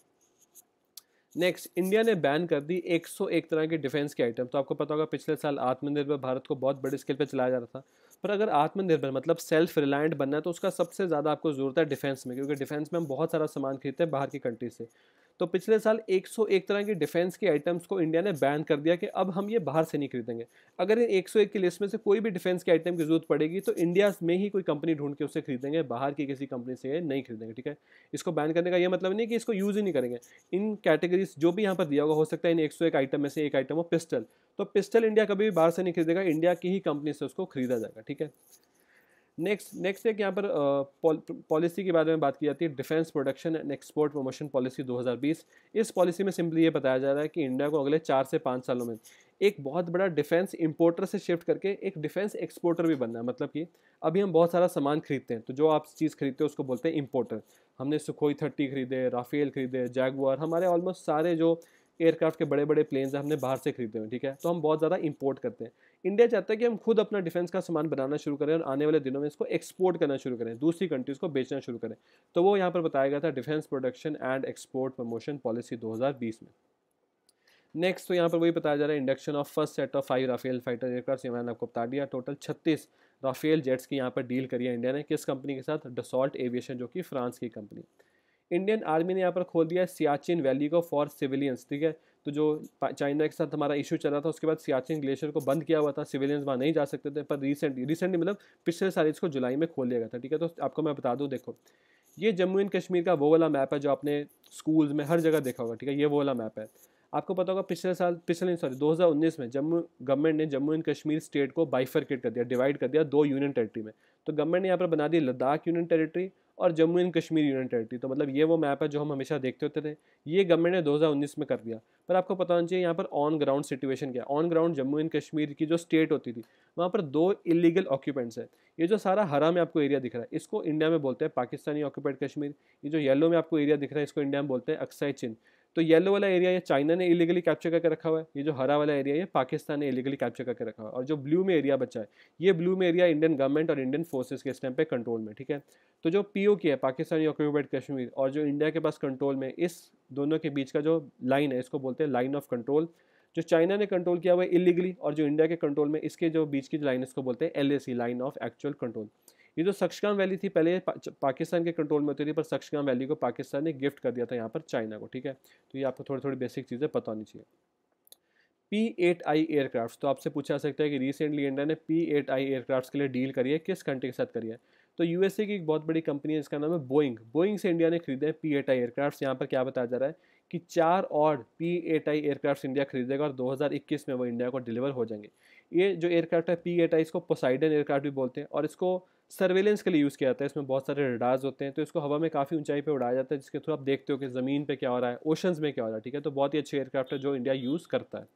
नेक्स्ट इंडिया ने बैन कर दी 101 तरह के डिफेंस के आइटम तो आपको पता होगा पिछले साल आत्मनिर्भर भारत को बहुत बड़े स्केल पे चलाया जा रहा था पर अगर आत्मनिर्भर मतलब सेल्फ रिलायंट बनना है तो उसका सबसे ज़्यादा आपको ज़रूरत है डिफेंस में क्योंकि डिफेंस में हम बहुत सारा सामान खरीदते हैं बाहर की कंट्री से तो पिछले साल 101 तरह के डिफेंस के आइटम्स को इंडिया ने बैन कर दिया कि अब हम ये बाहर से नहीं खरीदेंगे अगर इन 101 की लिस्ट में से कोई भी डिफेंस के आइटम की जरूरत पड़ेगी तो इंडिया में ही कोई कंपनी ढूंढ के उसे खरीदेंगे बाहर की किसी कंपनी से नहीं खरीदेंगे ठीक है इसको बैन करने का यह मतलब नहीं कि इसको यूज़ ही नहीं करेंगे इन कैटेगरीज जो भी यहाँ पर दिया हुआ हो सकता है इन एक आइटम में से एक आइटम हो पिस्टल तो पिस्टल इंडिया कभी भी बाहर से नहीं खरीदेगा इंडिया की ही कंपनी से उसको खरीदा जाएगा ठीक है नेक्स्ट नेक्स्ट एक यहाँ पर पॉलिसी uh, के बारे में बात की जाती है defence production and export promotion policy 2020 इस पॉलिसी में सिंपली ये बताया जा रहा है कि इंडिया को अगले चार से पाँच सालों में एक बहुत बड़ा डिफेंस इंपोर्टर से शिफ्ट करके एक डिफेंस एक्सपोर्टर भी बनना है मतलब कि अभी हम बहुत सारा सामान खरीदते हैं तो जो आप चीज़ खरीदते हैं उसको बोलते हैं इंपोर्टर हमने सुखोई थर्टी खरीदे राफेल खरीदे जैगवार हमारे ऑलमोस्ट सारे जो एयरक्राफ्ट के बड़े बड़े प्लेन्स हैं हमने बाहर से खरीदे हुए ठीक है तो हम बहुत ज़्यादा इम्पोर्ट करते हैं इंडिया चाहता है कि हम खुद अपना डिफेंस का सामान बनाना शुरू करें और आने वाले दिनों में इसको एक्सपोर्ट करना शुरू करें दूसरी कंट्रीज़ को बेचना शुरू करें तो वो यहाँ पर बताया गया था defence production and export promotion policy 2020 में नेक्स्ट तो यहाँ पर वही बताया जा रहा है induction of first set of five Rafale fighter aircraft ये मैंने आपको बता दिया टोटल छत्तीस राफेल जेट्स की यहाँ पर डील करी है इंडिया ने किस कंपनी के साथ डसॉल्ट एविएशन जो कि फ्रांस की कंपनी इंडियन आर्मी ने यहाँ पर खोल दिया सियाचिन वैली को फॉर सिविलियंस ठीक है तो जो चाइना के साथ हमारा इशू चला था उसके बाद सियाचिन ग्लेशियर को बंद किया हुआ था सिविलियंस वहाँ नहीं जा सकते थे पर रिसेंटली रिसेंटली मतलब पिछले साल इसको जुलाई में खोल लिया गया था ठीक है तो आपको मैं बता दूँ देखो ये जम्मू एंड कश्मीर का वो वाला मैप है जो आपने स्कूल्स में हर जगह देखा होगा ठीक है ये वो वाला मैप है आपको पता होगा पिछले साल पिछले सॉरी 2019 में जम्मू गवर्नमेंट ने जम्मू एंड कश्मीर स्टेट को बाइफरकेट कर दिया डिवाइड कर दिया दो यूनियन टेरिटरी में तो गवर्नमेंट ने यहाँ पर बना दी लद्दाख यूनियन टेरिटरी और Jammu and Kashmir union territory तो मतलब ये वो मैप है जो हम हमेशा देखते होते थे ये गवर्नमेंट ने 2019 में कर दिया पर आपको पता होना चाहिए यहाँ पर ऑन ग्राउंड सिचुएशन क्या on ground Jammu and Kashmir की जो स्टेट होती थी वहाँ पर दो इलीगल ऑक्यूपेंट्स हैं ये जो सारा हरा में आपको एरिया दिख रहा है इसको इंडिया में बोलते हैं पाकिस्तानी ऑक्यूपाइड कश्मीर ये जो येलो में आपको एरिया दिख रहा है इसको इंडिया में बोलते हैं अक्साई चिन्ह तो येलो वाला एरिया ये चाइना ने इलीगली कैप्चर करके रखा हुआ है ये जो हरा वाला एरिया है पाकिस्तान ने इलीगली कैप्चर करके रखा हुआ है और जो ब्लू में एरिया बचा है ये ब्लू में एरिया इंडियन गवर्नमेंट और इंडियन फोर्सेज के इस टाइम पे कंट्रोल में ठीक है तो जो पी ओ की है पाकिस्तानी ऑक्यूपाइड कश्मीर और जो इंडिया के पास कंट्रोल में इस दोनों के बीच का जो लाइन है इसको बोलते हैं लाइन ऑफ कंट्रोल जो चाइना ने कंट्रोल किया हुआ है इलीगली और जो इंडिया के कंट्रोल में इसके जो बीच की जो लाइन इसको बोलते हैं L line of actual control ये जो सक्शकाम वैली थी पहले पा, पाकिस्तान के कंट्रोल में होती थी पर सक्शकाम वैली को पाकिस्तान ने गिफ्ट कर दिया था यहाँ पर चाइना को ठीक है तो ये आपको थोड़ी थोड़ी बेसिक चीज़ें पता होनी चाहिए पी एट आई एयरक्राफ्ट तो आपसे पूछा सकता है कि रिसेंटली इंडिया ने पी एट आई एयरक्राफ्ट के लिए डील करी है किस कंट्री के साथ करी है तो यूएसए की एक बहुत बड़ी कंपनी है जिसका नाम है बोइंग बोइंग से इंडिया ने खरीदे हैं पी एट आई एयरक्राफ्ट यहाँ पर क्या बताया जा रहा है कि चार और P eight I aircraft India खरीदेगा और 2021 में वो इंडिया को डिलीवर हो जाएंगे ये जो एयरक्राफ्ट है पी एट आई इसको पोसाइडन एयरक्राफ्ट भी बोलते हैं और इसको सर्वेलेंस के लिए यूज़ किया जाता है इसमें बहुत सारे रडार्स होते हैं तो इसको हवा में काफ़ी ऊंचाई पे उड़ाया जाता है जिसके थ्रू आप देखते हो कि ज़मीन पे क्या हो रहा है ओशंस में क्या हो रहा है ठीक है तो बहुत ही अच्छे एयरक्राफ्ट है जो इंडिया यूज़ करता है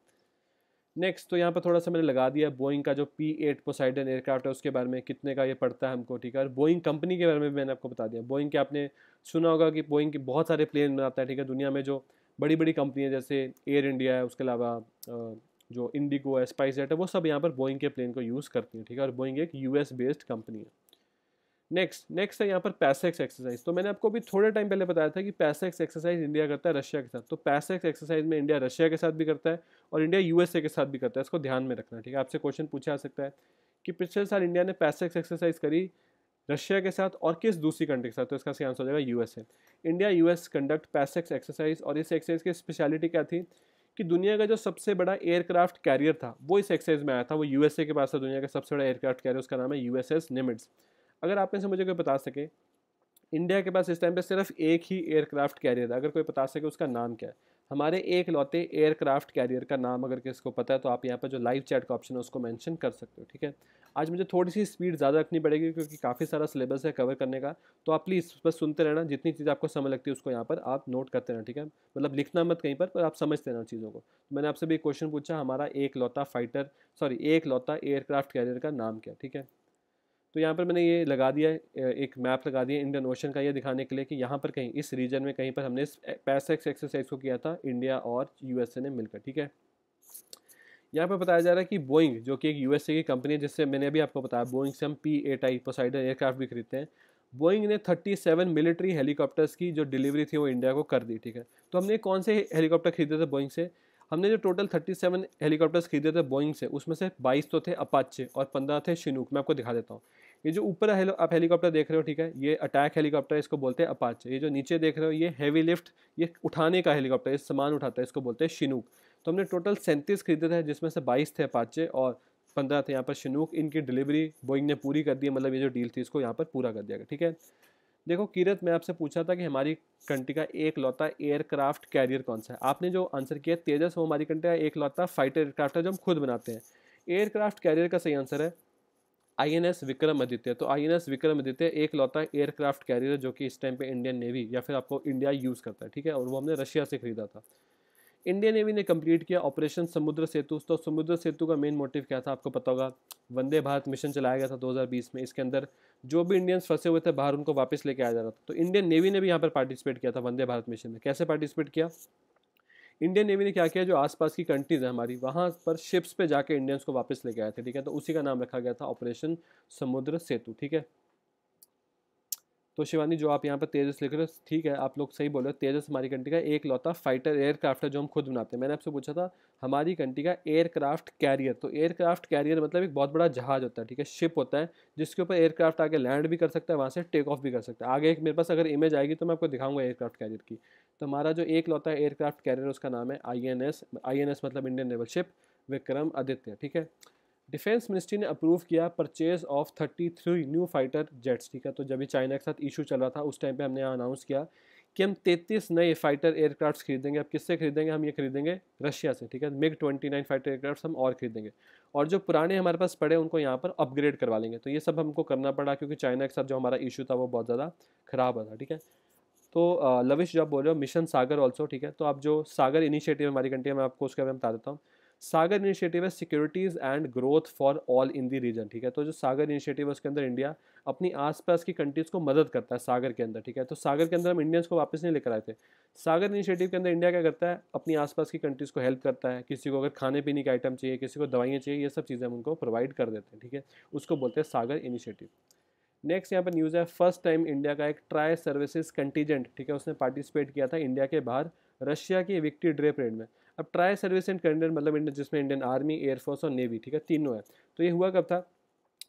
नेक्स्ट तो यहाँ पर थोड़ा सा मैंने लगा दिया बोइंग का जो पी एट पोसाइडन एयरक्राफ्ट है उसके बारे में कितने का ये पड़ता है हमको ठीक है और बोइंग कंपनी के बारे में भी मैंने आपको बता दिया बोइंग के आपने सुना होगा कि बोइंग के बहुत सारे प्लेन बनाता है ठीक है दुनिया में जो बड़ी बड़ी कंपनी है जैसे एयर इंडिया है उसके अलावा जो इंडिगो है स्पाइस जेट है वो सब यहाँ पर बोइंग के प्लेन को यूज़ करती हैं ठीक है और बोइंग एक यूएस बेस्ड कंपनी है नेक्स्ट नेक्स्ट है यहाँ पर पैसेक्स एक्सरसाइज तो मैंने आपको अभी थोड़े टाइम पहले बताया था कि पैसेक्स एक्सरसाइज इंडिया करता है रशिया के साथ तो पैसेक्स एक्सरसाइज में इंडिया रशिया के साथ भी करता है और इंडिया यूएसए के साथ भी करता है इसको ध्यान में रखना ठीक है आपसे क्वेश्चन पूछा जा सकता है कि पिछले साल इंडिया ने पैसेक्स एक्सरसाइज करी रशिया के साथ और किस दूसरी कंट्री के साथ तो इसका सही आंसर हो जाएगा USA India US conduct PASSEX exercise और इस एक्सरसाइज की स्पेशलिटी क्या थी कि दुनिया का जो सबसे बड़ा एयरक्राफ्ट कैरियर था वो इस एक्सरसाइज में आया था वो यूएसए के पास था दुनिया का सबसे बड़ा एयरक्राफ्ट कैरियर उसका नाम है यूएसएस निमिट्स अगर आप में से मुझे कोई बता सके इंडिया के पास इस टाइम पे सिर्फ एक ही एयरक्राफ्ट कैरियर है अगर कोई बता सके उसका नाम क्या है हमारे एक लौते एयरक्राफ्ट कैरियर का नाम अगर किसी को पता है तो आप यहाँ पर जो लाइव चैट का ऑप्शन है उसको मेंशन कर सकते हो ठीक है आज मुझे थोड़ी सी स्पीड ज़्यादा रखनी पड़ेगी क्योंकि काफ़ी सारा सिलेबस है कवर करने का तो आप प्लीज़ बस सुनते रहना जितनी चीज़ आपको समझ लगती है उसको यहाँ पर आप नोट करते रहना ठीक है मतलब लिखना मत कहीं पर पर आप समझते रहना चीज़ों को तो मैंने आपसे भी क्वेश्चन पूछा हमारा एक लौता फाइटर सॉरी एक लौता एयरक्राफ्ट कैरियर का नाम क्या ठीक है तो यहाँ पर मैंने ये लगा दिया एक मैप लगा दिया इंडियन ओशन का ये दिखाने के लिए कि यहाँ पर कहीं इस रीजन में कहीं पर हमने पैसेक्स एक्सरसाइज को किया था इंडिया और यूएसए ने मिलकर ठीक है यहाँ पर बताया जा रहा है कि बोइंग जो कि एक यूएसए की कंपनी है जिससे मैंने अभी आपको बताया बोइंग से हम P eight I Poseidon aircraft भी खरीदते हैं बोइंग ने 37 मिलिट्री हेलीकॉप्टर्स की जो डिलीवरी थी वो इंडिया को कर दी ठीक है तो हमने कौन से हेलीकॉप्टर खरीदे थे बोइंग से हमने जो टोटल 37 हेलीकॉप्टर्स खरीदे थे बोइंग से उसमें से 22 तो थे अपाचे और 15 थे शिनूक मैं आपको दिखा देता हूँ ये जो ऊपर हेलो, आप हेलीकॉप्टर देख रहे हो ठीक है ये अटैक हेलीकॉप्टर इसको बोलते हैं अपाच ये जो नीचे देख रहे हो ये हैवी लिफ्ट ये उठाने का हेलीकॉप्टर ये सामान उठाता है इसको बोलते हैं शिनूक तो हमने टोटल सैंतीस खरीदे थे जिसमें से बाईस थे अपाचे और पंद्रह थे यहाँ पर शिनूक इनकी डिलीवरी बोइंग ने पूरी कर दी मतलब ये जो डील थी इसको यहाँ पर पूरा कर दिया गया ठीक है देखो कीरत मैं आपसे पूछा था कि हमारी कंट्री का एक लौता एयरक्राफ्ट कैरियर कौन सा है आपने जो आंसर किया तेजस वो हमारी कंट्री का एक लौता फाइटर एयरक्राफ्ट है जो हम खुद बनाते हैं एयरक्राफ्ट कैरियर का सही आंसर है आईएनएस विक्रमादित्य तो आईएनएस विक्रमादित्य एक लौता एयरक्राफ्ट कैरियर जो कि इस टाइम पे इंडियन नेवी या फिर आपको इंडिया यूज़ करता है ठीक है और वो हमने रशिया से खरीदा था इंडियन नेवी ने कंप्लीट किया ऑपरेशन समुद्र सेतु तो समुद्र सेतु का मेन मोटिव क्या था आपको पता होगा वंदे भारत मिशन चलाया गया था 2020 में इसके अंदर जो भी इंडियंस फंसे हुए थे बाहर उनको वापस लेके आया जा रहा था तो इंडियन नेवी ने भी यहाँ पर पार्टिसिपेट किया था वंदे भारत मिशन में कैसे पार्टिसिपेट किया इंडियन नेवी ने क्या किया जो आसपास की कंट्रीज़ है हमारी वहाँ पर शिप्स पे जाके इंडियंस को वापस लेके आए थे ठीक है तो उसी का नाम रखा गया था ऑपरेशन समुद्र सेतु ठीक है तो शिवानी जो आप यहाँ पर तेजस लिख रहे हो ठीक है आप लोग सही बोल रहे हो तेजस हमारी कंट्री का एक लौता फाइटर एयरक्राफ्ट है जो हम खुद बनाते हैं मैंने आपसे पूछा था हमारी कंट्री का एयरक्राफ्ट कैरियर तो एयरक्राफ्ट कैरियर मतलब एक बहुत बड़ा जहाज होता है ठीक है शिप होता है जिसके ऊपर एयरक्राफ्ट आगे लैंड भी कर सकता है वहाँ से टेक ऑफ भी कर सकता है आगे एक मेरे पास अगर इमेज आएगी तो मैं आपको दिखाऊंगा एयरक्राफ्ट कैरियर की तो हमारा जो एक लौता एयरक्राफ्ट कैरियर उसका नाम है I N S I N S मतलब Indian naval ship Vikramaditya ठीक है डिफेंस मिनिस्ट्री ने अप्रूव किया purchase of thirty three new fighter jets ठीक है तो जब भी चाइना के साथ इशू चल रहा था उस टाइम पे हमने यहाँ अनाउंस किया कि हम तैतीस नए फाइटर एयरक्राफ्ट खरीदेंगे अब किससे खरीदेंगे हम ये खरीदेंगे रशिया से ठीक है MiG twenty nine fighter aircraft हम और खरीदेंगे और जो पुराने हमारे पास पड़े उनको यहाँ पर अपग्रेड करवा लेंगे तो ये सब हमको करना पड़ा क्योंकि चाइना के साथ जो हमारा इशू था वो बहुत ज़्यादा ख़राब हुआ था ठीक है तो लविश जो आप बोल रहे हो मिशन सागर ऑल्सो ठीक है तो आप जो सागर इनिशिएटिव हमारी कंट्री है मैं आपको उसके बारे में बता देता हूँ सागर इनिशिएटिव है securities and growth for all in the region ठीक है तो जो सागर इनिशिएटिव है उसके अंदर इंडिया अपनी आसपास की कंट्रीज़ को मदद करता है सागर के अंदर ठीक है तो सागर के अंदर हम इंडियंस को वापस नहीं लेकर आए थे सागर इनिशिएटिव के अंदर इंडिया क्या करता है अपनी आसपास की कंट्रीज़ को हेल्प करता है किसी को अगर खाने पीने के आइटम चाहिए किसी को दवाइयाँ चाहिए ये सब चीज़ें हम उनको प्रोवाइड कर देते हैं ठीक है उसको बोलते हैं सागर इनिशिएटिव नेक्स्ट यहाँ पर न्यूज़ है फर्स्ट टाइम इंडिया का एक ट्राई सर्विसेज कंटीजेंट ठीक है उसने पार्टिसिपेट किया था इंडिया के बाहर रशिया की विक्ट्री ड्रे परेड में अब ट्राई सर्विस एंड कंटेंट मतलब इंडिया जिसमें इंडियन आर्मी एयरफोर्स और नेवी ठीक है तीनों है तो ये हुआ कब था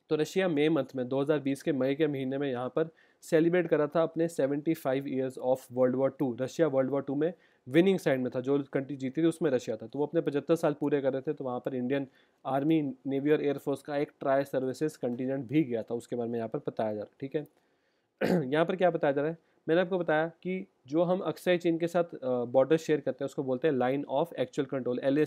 तो रशिया मई मंथ में 2020 के मई के महीने में यहाँ पर सेलिब्रेट करा था अपने 75 five of world war two Russia world war two में विनिंग साइड में था जो कंट्री जीती थी उसमें रशिया था तो वो अपने पचहत्तर साल पूरे कर रहे थे तो वहाँ पर इंडियन आर्मी नेवी और एयरफोर्स का एक ट्राई सर्विसेज कंटीजेंट भी गया था उसके बारे में यहाँ पर बताया जा रहा है ठीक है [clears throat] यहाँ पर क्या बताया जा रहा है मैंने आपको बताया कि जो हम अक्सर चीन के साथ बॉर्डर शेयर करते हैं उसको बोलते हैं line of actual control L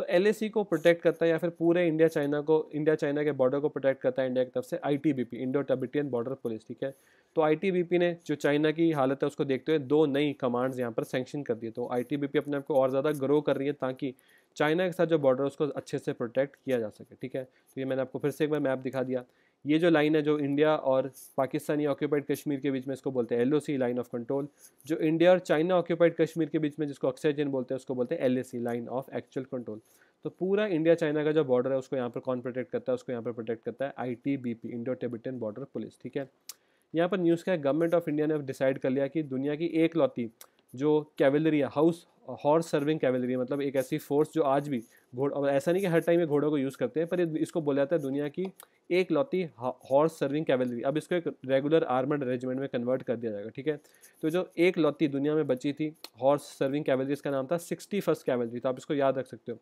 तो एल को प्रोटेक्ट करता है या फिर पूरे इंडिया चाइना को इंडिया चाइना के बॉर्डर को प्रोटेक्ट करता है इंडिया की तरफ से I T B P Indo Tibetan border police ठीक है तो आई टी बी पी ने जो चाइना की हालत है उसको देखते हुए दो नई कमांड्स यहाँ पर सेंक्शन कर दिए तो आई टी बी पी अपने आप को और ज़्यादा ग्रो कर रही है ताकि चाइना के साथ जो बॉर्डर उसको अच्छे से प्रोटेक्ट किया जा सके ठीक है तो ये मैंने आपको फिर से एक बार मैप दिखा दिया ये जो लाइन है जो इंडिया और पाकिस्तानी ऑक्यूपाइड कश्मीर के बीच में इसको बोलते हैं एल लाइन ऑफ कंट्रोल जो इंडिया और चाइना ऑक्यूपाइड कश्मीर के बीच में जिसको अक्सर जैन बोलते हैं उसको बोलते हैं L line of actual control तो पूरा इंडिया चाइना का जो बॉर्डर है उसको यहाँ पर कौन प्रोटेक्ट करता है उसको यहाँ पर प्रोटेक्ट करता है I T B P Indo Tibetan border police ठीक है यहाँ पर न्यूज़ का गवर्नमेंट ऑफ इंडिया ने डिसाइड कर लिया कि दुनिया की एक लौती जो कैवलरी है हाउस हॉर्स सर्विंग कैवलरी मतलब एक ऐसी फोर्स जो आज भी घोड़ा ऐसा नहीं कि हर टाइम ये घोड़ों को यूज़ करते हैं पर इसको बोला जाता है दुनिया की एक लौती हॉर्स सर्विंग कैवलरी अब इसको एक रेगुलर आर्मड रेजिमेंट में कन्वर्ट कर दिया जाएगा ठीक है तो जो एक लौती दुनिया में बची थी हॉर्स सर्विंग कैवलरी इसका नाम था सिक्सटी फर्स्ट कैवलरी तो आप इसको याद रख सकते हो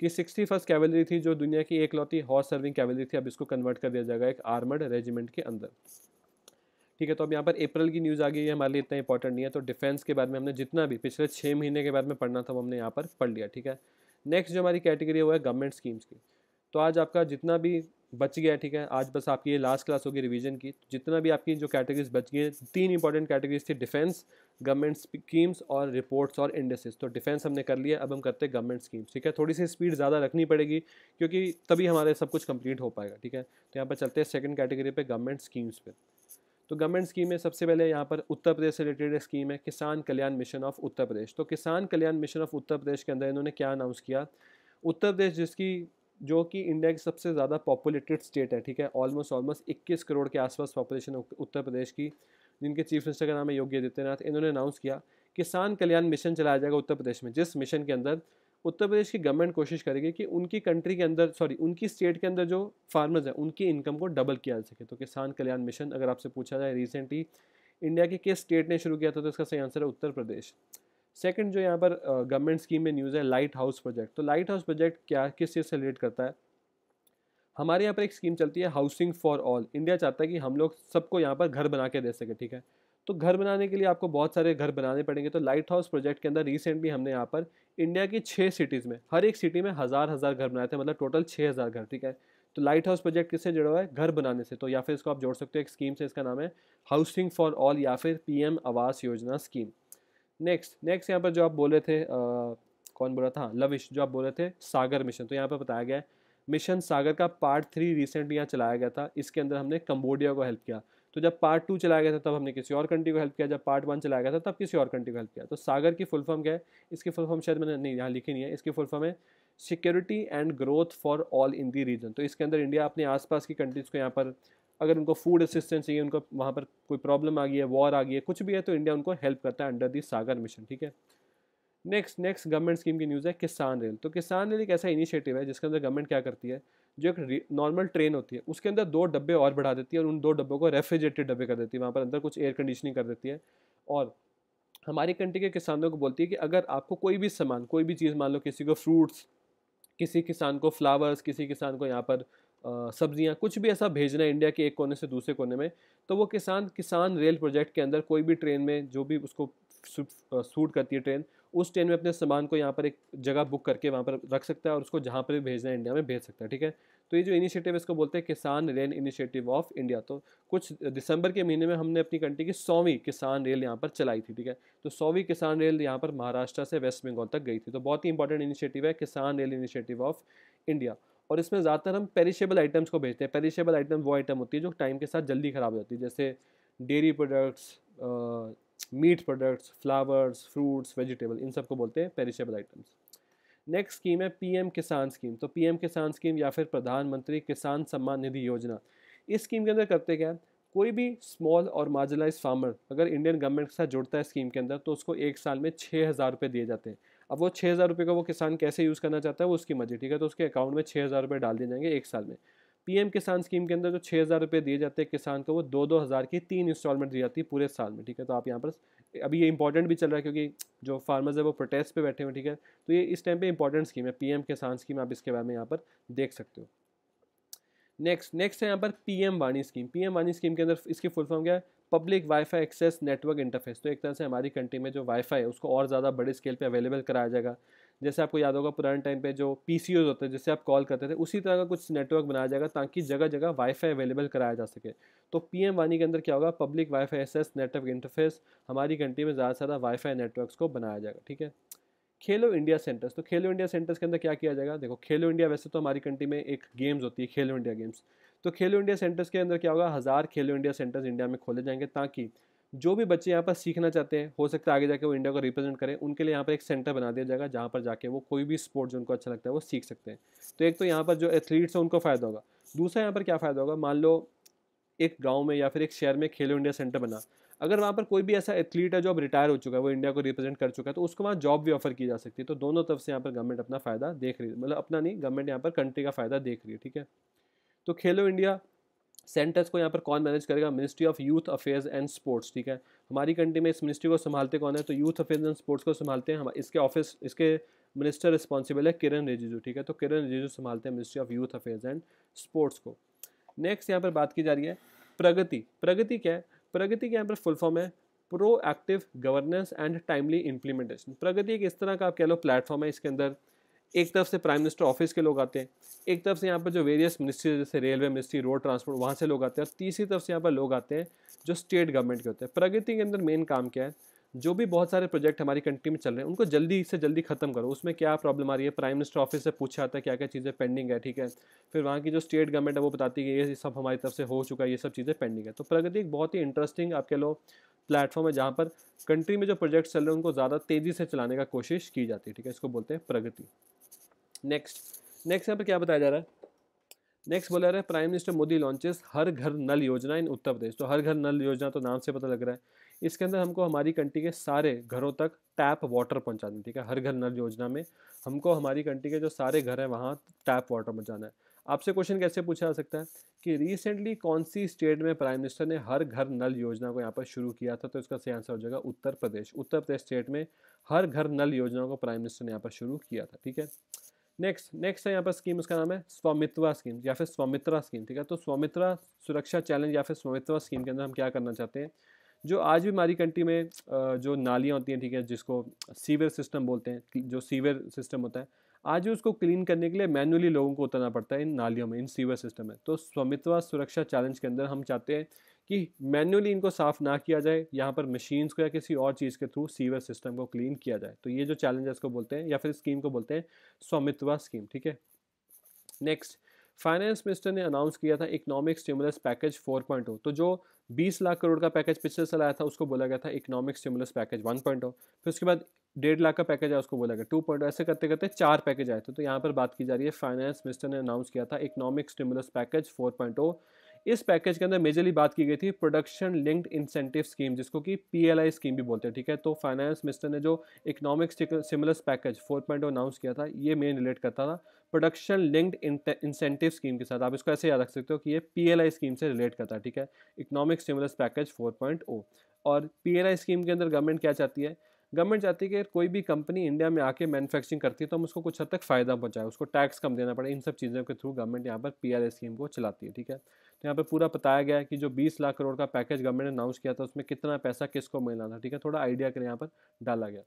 कि सिक्सटी फर्स्ट कैवलरी थी जो दुनिया की एक लौती हॉर्स सर्विंग कैवलरी थी अब इसको कन्वर्ट कर दिया जाएगा एक आर्मड रेजिमेंट के अंदर ठीक है तो अब यहाँ पर अप्रैल की न्यूज़ आ गई है हमारे लिए इतना इंपॉर्टेंट नहीं है तो डिफेंस के बाद में हमने जितना भी पिछले छः महीने के बाद में पढ़ना था वो हमने यहाँ पर पढ़ लिया ठीक है नेक्स्ट जो हमारी कैटेगरी है वो है गवर्नमेंट स्कीम्स की तो आज आपका जितना भी बच गया ठीक है आज बस आपकी ये लास्ट क्लास होगी रिवीजन की जितना भी आपकी जो कैटेगरीज बच गई हैं तीन इंपॉर्टेंट कैटेगरीज थी डिफेंस गवर्नमेंट स्कीम्स और रिपोर्ट्स और इंडस्ट्रीज तो डिफेंस हमने कर लिया अब हम करते हैं गवर्नमेंट स्कीम्स ठीक है थोड़ी सी स्पीड ज़्यादा रखनी पड़ेगी क्योंकि तभी हमारे सब कुछ कंप्लीट हो पाएगा ठीक है तो यहाँ पर चलते हैं सेकेंड कैटेगरी पर गवर्नमेंट स्कीम्स पर तो गवर्नमेंट स्कीम है सबसे पहले यहाँ पर उत्तर प्रदेश से रिलेटेड स्कीम है किसान कल्याण मिशन ऑफ उत्तर प्रदेश तो किसान कल्याण मिशन ऑफ उत्तर प्रदेश के अंदर इन्होंने क्या अनाउंस किया उत्तर प्रदेश जिसकी जो कि इंडिया की सबसे ज़्यादा पॉपुलेटेड स्टेट है ठीक है ऑलमोस्ट ऑलमोस्ट इक्कीस करोड़ के आसपास पॉपुलेशन उत्तर प्रदेश की जिनके चीफ मिनिस्टर का नाम है योगी आदित्यनाथ इन्होंने अनाउंस किया किसान कल्याण मिशन चलाया जाएगा उत्तर प्रदेश में जिस मिशन के अंदर उत्तर प्रदेश की गवर्नमेंट कोशिश करेगी कि उनकी कंट्री के अंदर सॉरी उनकी स्टेट के अंदर जो फार्मर्स हैं उनकी इनकम को डबल किया जा सके तो किसान कल्याण मिशन अगर आपसे पूछा जाए रिसेंटली इंडिया के किस स्टेट ने शुरू किया था तो इसका सही आंसर है उत्तर प्रदेश सेकंड जो यहाँ पर गवर्नमेंट स्कीम में न्यूज़ है लाइट हाउस प्रोजेक्ट तो लाइट हाउस प्रोजेक्ट क्या किस चीज़ से रिलेट करता है हमारे यहाँ पर एक स्कीम चलती है हाउसिंग फॉर ऑल इंडिया चाहता है कि हम लोग सबको यहाँ पर घर बना के दे सके ठीक है तो घर बनाने के लिए आपको बहुत सारे घर बनाने पड़ेंगे तो लाइट हाउस प्रोजेक्ट के अंदर रिसेंटली हमने यहाँ पर इंडिया की छः सिटीज़ में हर एक सिटी में हज़ार हज़ार घर बनाए थे मतलब टोटल छः हज़ार घर ठीक है तो लाइट हाउस प्रोजेक्ट किससे जुड़ा हुआ है घर बनाने से तो या फिर इसको आप जोड़ सकते हो एक स्कीम से इसका नाम है हाउसिंग फॉर ऑल या फिर पी आवास योजना स्कीम नेक्स्ट नेक्स्ट यहाँ पर जो आप बोले थे आ, कौन बोला था लविश जो आप बोले थे सागर मिशन तो यहाँ पर बताया गया है मिशन सागर का पार्ट थ्री रिसेंटली यहाँ चलाया गया था इसके अंदर हमने कम्बोडिया को हेल्प किया तो जब पार्ट टू चलाया गया था तब हमने किसी और कंट्री को हेल्प किया जब पार्ट वन चलाया गया था तब किसी और कंट्री को हेल्प किया तो सागर की फुल फॉर्म क्या है इसकी फुल फॉर्म शायद मैंने नहीं यहाँ लिखी नहीं है इसकी फुल फॉर्म है security and growth for all in the region तो इसके अंदर इंडिया अपने आसपास की कंट्रीज़ को यहाँ पर अगर उनको फूड असिस्टेंस चाहिए उनको वहाँ पर कोई प्रॉब्लम आ गई है वॉर आ गई है कुछ भी है तो इंडिया उनको हेल्प करता है अंडर दी सागर मिशन ठीक है नेक्स्ट नेक्स्ट गवर्नमेंट स्कीम की न्यूज़ है किसान रेल तो किसान रेल एक ऐसा इनिशिएटिव है जिसके अंदर गवर्नमेंट क्या करती है जो एक नॉर्मल ट्रेन होती है उसके अंदर दो डब्बे और बढ़ा देती है और उन दो डब्बों को रेफ्रिजरेटेड डब्बे कर देती है वहाँ पर अंदर कुछ एयर कंडीशनिंग कर देती है और हमारी कंट्री के किसानों को बोलती है कि अगर आपको कोई भी सामान कोई भी चीज़ मान लो किसी को फ्रूट्स किसी किसान को फ्लावर्स किसी किसान को यहाँ पर सब्जियाँ कुछ भी ऐसा भेजना है इंडिया के एक कोने से दूसरे कोने में तो वो किसान किसान रेल प्रोजेक्ट के अंदर कोई भी ट्रेन में जो भी उसको सूट करती है ट्रेन उस ट्रेन में अपने सामान को यहाँ पर एक जगह बुक करके वहाँ पर रख सकता है और उसको जहाँ पर भी भेजना है इंडिया में भेज सकता है ठीक है तो ये जो इनिशिएटिव इसको बोलते हैं किसान रेल इनिशिएटिव ऑफ इंडिया तो कुछ दिसंबर के महीने में हमने अपनी कंट्री की सौवीं किसान रेल यहाँ पर चलाई थी ठीक है तो सौवीं किसान रेल यहाँ पर महाराष्ट्र से वेस्ट बंगाल तक गई थी तो बहुत ही इंपॉर्टेंट इनिशिएटिव है Kisan rail initiative of India और इसमें ज़्यादातर हम पेरिशेबल आइटम्स को भेजते हैं पेरिशेबल आइटम वो आइटम होती है जो टाइम के साथ जल्दी ख़राब हो जाती है जैसे dairy products meat products flowers fruits vegetable इन सबको बोलते हैं पेरिशेबल आइटम्स नेक्स्ट स्कीम है पीएम किसान स्कीम तो पीएम किसान स्कीम या फिर प्रधानमंत्री किसान सम्मान निधि योजना इस स्कीम के अंदर करते क्या कोई भी स्मॉल और मार्जिलाइज फार्मर अगर इंडियन गवर्नमेंट के साथ जुड़ता है स्कीम के अंदर तो उसको एक साल में छः हज़ार रुपये दिए जाते हैं अब वो छः हज़ार रुपये का वो किसान कैसे यूज़ करना चाहता है वो उसकी मर्जी ठीक है तो उसके अकाउंट में छः हज़ार रुपये डाल दिए जाएंगे एक साल में पीएम किसान स्कीम के अंदर जो छः हज़ार रुपये दिए जाते हैं किसान को वो दो दो हज़ार की तीन इंस्टॉलमेंट दी जाती है पूरे साल में ठीक है तो आप यहाँ पर अभी ये इंपॉर्टेंट भी चल रहा है क्योंकि जो फार्मर्स है वो प्रोटेस्ट पे बैठे हुए ठीक है तो ये इस टाइम पे इंपॉर्टेंट स्कीम है पीएम किसान स्कीम आप इसके बारे में यहाँ पर देख सकते हो नेक्स्ट नेक्स्ट है यहाँ पर पी वाणी स्कीम पी वाणी स्कीम के अंदर इसकी फुल फॉर्म क्या है public wifi access network interface तो एक तरह से हमारी कंट्री में जो वाईफाई है उसको और ज़्यादा बड़े स्केल पे अवेलेबल कराया जाएगा जैसे आपको याद होगा पुराने टाइम पे जो पी होते हैं जिससे आप कॉल करते थे उसी तरह का कुछ नेटवर्क बनाया जाएगा ताकि जगह जगह वाईफाई अवेलेबल कराया जा सके तो पी एम वानी के अंदर क्या होगा public wifi access network interface हमारी कंट्री में ज़्यादा से ज़्यादा वाईफाई नेटवर्क्स को बनाया जाएगा ठीक है खेलो इंडिया सेंटर्स तो खेलो इंडिया सेंटर्स के अंदर क्या किया जाएगा देखो खेलो इंडिया वैसे तो हमारी कंट्री में एक गेम्स होती है खेलो इंडिया गेम्स तो खेलो इंडिया सेंटर्स के अंदर क्या होगा हज़ार खेलो इंडिया सेंटर्स इंडिया में खोले जाएंगे ताकि जो भी बच्चे यहाँ पर सीखना चाहते हैं हो सकता है आगे जाके वो इंडिया को रिप्रेजेंट करें उनके लिए यहाँ पर एक सेंटर बना दिया जाएगा जहाँ पर जाके वो कोई भी स्पोर्ट जो उनको अच्छा लगता है वो सीख सकते हैं तो एक तो यहाँ पर जो एथलीट्स हैं उनको फ़ायदा होगा दूसरा यहाँ पर क्या फ़ायदा होगा मान लो एक गाँव में या फिर एक शहर में खेलो इंडिया सेंटर बना अगर वहाँ पर कोई भी ऐसा एथलीट है जो अब रिटायर हो चुका है वो इंडिया को रिप्रेजेंट कर चुका है तो उसको वहाँ जॉब भी ऑफर की जा सकती है तो दोनों तरफ से यहाँ पर गवर्नमेंट अपना फ़ायदा देख रही है मतलब अपना नहीं गवर्नमेंट यहाँ पर कंट्री का फ़ायदा देख रही है ठीक है तो खेलो इंडिया सेंटर्स को यहाँ पर कौन मैनेज करेगा ministry of youth affairs and sports ठीक है हमारी कंट्री में इस मिनिस्ट्री को संभालते कौन है तो यूथ अफेयर्स एंड स्पोर्ट्स को संभालते हैं हम इसके ऑफिस इसके मिनिस्टर रिस्पॉन्सिबल है किरण रिजिजू ठीक है तो किरण रिजिजू संभालते हैं ministry of youth affairs and sports को नेक्स्ट यहाँ पर बात की जा रही है प्रगति प्रगति क्या है प्रगति के यहाँ पर फुल फॉर्म है proactive governance and timely implementation Pragati एक इस तरह का आप कह लो प्लेटफॉर्म है इसके अंदर एक तरफ से प्राइम मिनिस्टर ऑफिस के लोग आते हैं एक तरफ से यहाँ पर जो वेरियस मिनिस्ट्री जैसे रेलवे मिनिस्ट्री रोड ट्रांसपोर्ट वहाँ से लोग आते हैं और तीसरी तरफ से यहाँ पर लोग आते हैं जो स्टेट गवर्नमेंट के होते हैं प्रगति के अंदर मेन काम क्या है जो भी बहुत सारे प्रोजेक्ट हमारी कंट्री में चल रहे हैं उनको जल्दी से जल्दी ख़त्म करो उसमें क्या प्रॉब्लम आ रही है प्राइम मिनिस्टर ऑफिस से पूछा जाता है क्या क्या चीज़ें पेंडिंग है ठीक है फिर वहाँ की जो स्टेट गवर्नमेंट है वो बताती है ये सब हमारी तरफ से हो चुका है ये सब चीज़ें पेंडिंग है तो प्रगति एक बहुत ही इंटरेस्टिंग आप कह लो प्लेटफॉर्म है जहाँ पर कंट्री में जो प्रोजेक्ट चल रहे हैं उनको ज़्यादा तेज़ी से चलाने का कोशिश की जाती है ठीक है इसको बोलते हैं प्रगति नेक्स्ट नेक्स्ट यहाँ पर क्या बताया जा रहा है नेक्स्ट बोला रहा है प्राइम मिनिस्टर मोदी लॉन्चेस हर घर नल योजना इन उत्तर प्रदेश तो हर घर नल योजना तो नाम से पता लग रहा है इसके अंदर हमको हमारी कंट्री के सारे घरों तक टैप वाटर पहुंचाना है ठीक है हर घर नल योजना में हमको हमारी कंट्री के जो सारे घर हैं वहाँ टैप वाटर पहुँचाना है आपसे क्वेश्चन कैसे पूछा जा सकता है कि रिसेंटली कौन सी स्टेट में प्राइम मिनिस्टर ने हर घर नल योजना को यहाँ पर शुरू किया था तो इसका सही आंसर हो जाएगा उत्तर प्रदेश उत्तर प्रदेश स्टेट में हर घर नल योजना को प्राइम मिनिस्टर ने यहाँ पर शुरू किया था ठीक है नेक्स्ट नेक्स्ट है यहाँ पर स्कीम उसका नाम है स्वामित्वा स्कीम या फिर स्वामित्रा स्कीम ठीक है तो स्वामित्रा सुरक्षा चैलेंज या फिर स्वामित्वा स्कीम के अंदर हम क्या करना चाहते हैं जो आज भी हमारी कंट्री में जो नालियाँ होती हैं ठीक है जिसको सीवर सिस्टम बोलते हैं जो सीवर सिस्टम होता है आज भी उसको क्लीन करने के लिए मैनुअली लोगों को उतरना पड़ता है इन नालियों में इन सीवर सिस्टम में तो स्वामित्व सुरक्षा चैलेंज के अंदर हम चाहते हैं कि मैनुअली इनको साफ़ ना किया जाए यहाँ पर मशीन्स को या किसी और चीज़ के थ्रू सीवर सिस्टम को क्लीन किया जाए तो ये जो चैलेंज है इसको बोलते हैं या फिर स्कीम को बोलते हैं स्वामित्व स्कीम ठीक है नेक्स्ट फाइनेंस मिनिस्टर ने अनाउंस किया था इकोनॉमिक स्टिमुलस पैकेज 4.0 तो जो बीस लाख करोड़ का पैकेज पिछले साल आया था उसको बोला गया था economic stimulus package one point फिर उसके बाद डेढ़ लाख का पैकेज आया उसको बोला गया टू पॉइंट oh। ऐसे करते करते चार पैकेज आए थे तो यहाँ पर बात की जा रही है फाइनेंस मिनिस्टर ने अनाउंस किया था economic stimulus package four point इस पैकेज के अंदर मेजरली बात की गई थी प्रोडक्शन लिंक्ड इंसेंटिव स्कीम जिसको कि पी स्कीम भी बोलते हैं ठीक है तो फाइनेंस मिनिस्टर ने जो इकोनॉमिक स्टिमुलस पैकेज 4.0 अनाउंस किया था ये मेन रिलेट करता था प्रोडक्शन लिंक्ड इंसेंटिव स्कीम के साथ आप इसको ऐसे याद रख सकते हो कि ये पीएलआई स्कीम से रिलेट करता है ठीक है इकोनॉमिक स्टिमुलस पैकेज 4.0 और पीएलआई स्कीम के अंदर गवर्नमेंट क्या चाहती है गवर्नमेंट चाहती है कि कोई भी कंपनी इंडिया में आके मैन्युफैक्चरिंग करती है तो हम उसको कुछ हद तक फ़ायदा पहुंचाए उसको टैक्स कम देना पड़े इन सब चीज़ों के थ्रू गवर्नमेंट यहाँ पर पी स्कीम को चलाती है ठीक है तो यहाँ पर पूरा बताया गया है कि जो 20 लाख करोड़ का पैकेज गवर्नमेंट ने अनाउंस किया था उसमें कितना पैसा किसको मिलना था ठीक है थोड़ा आइडिया के यहाँ पर डाला गया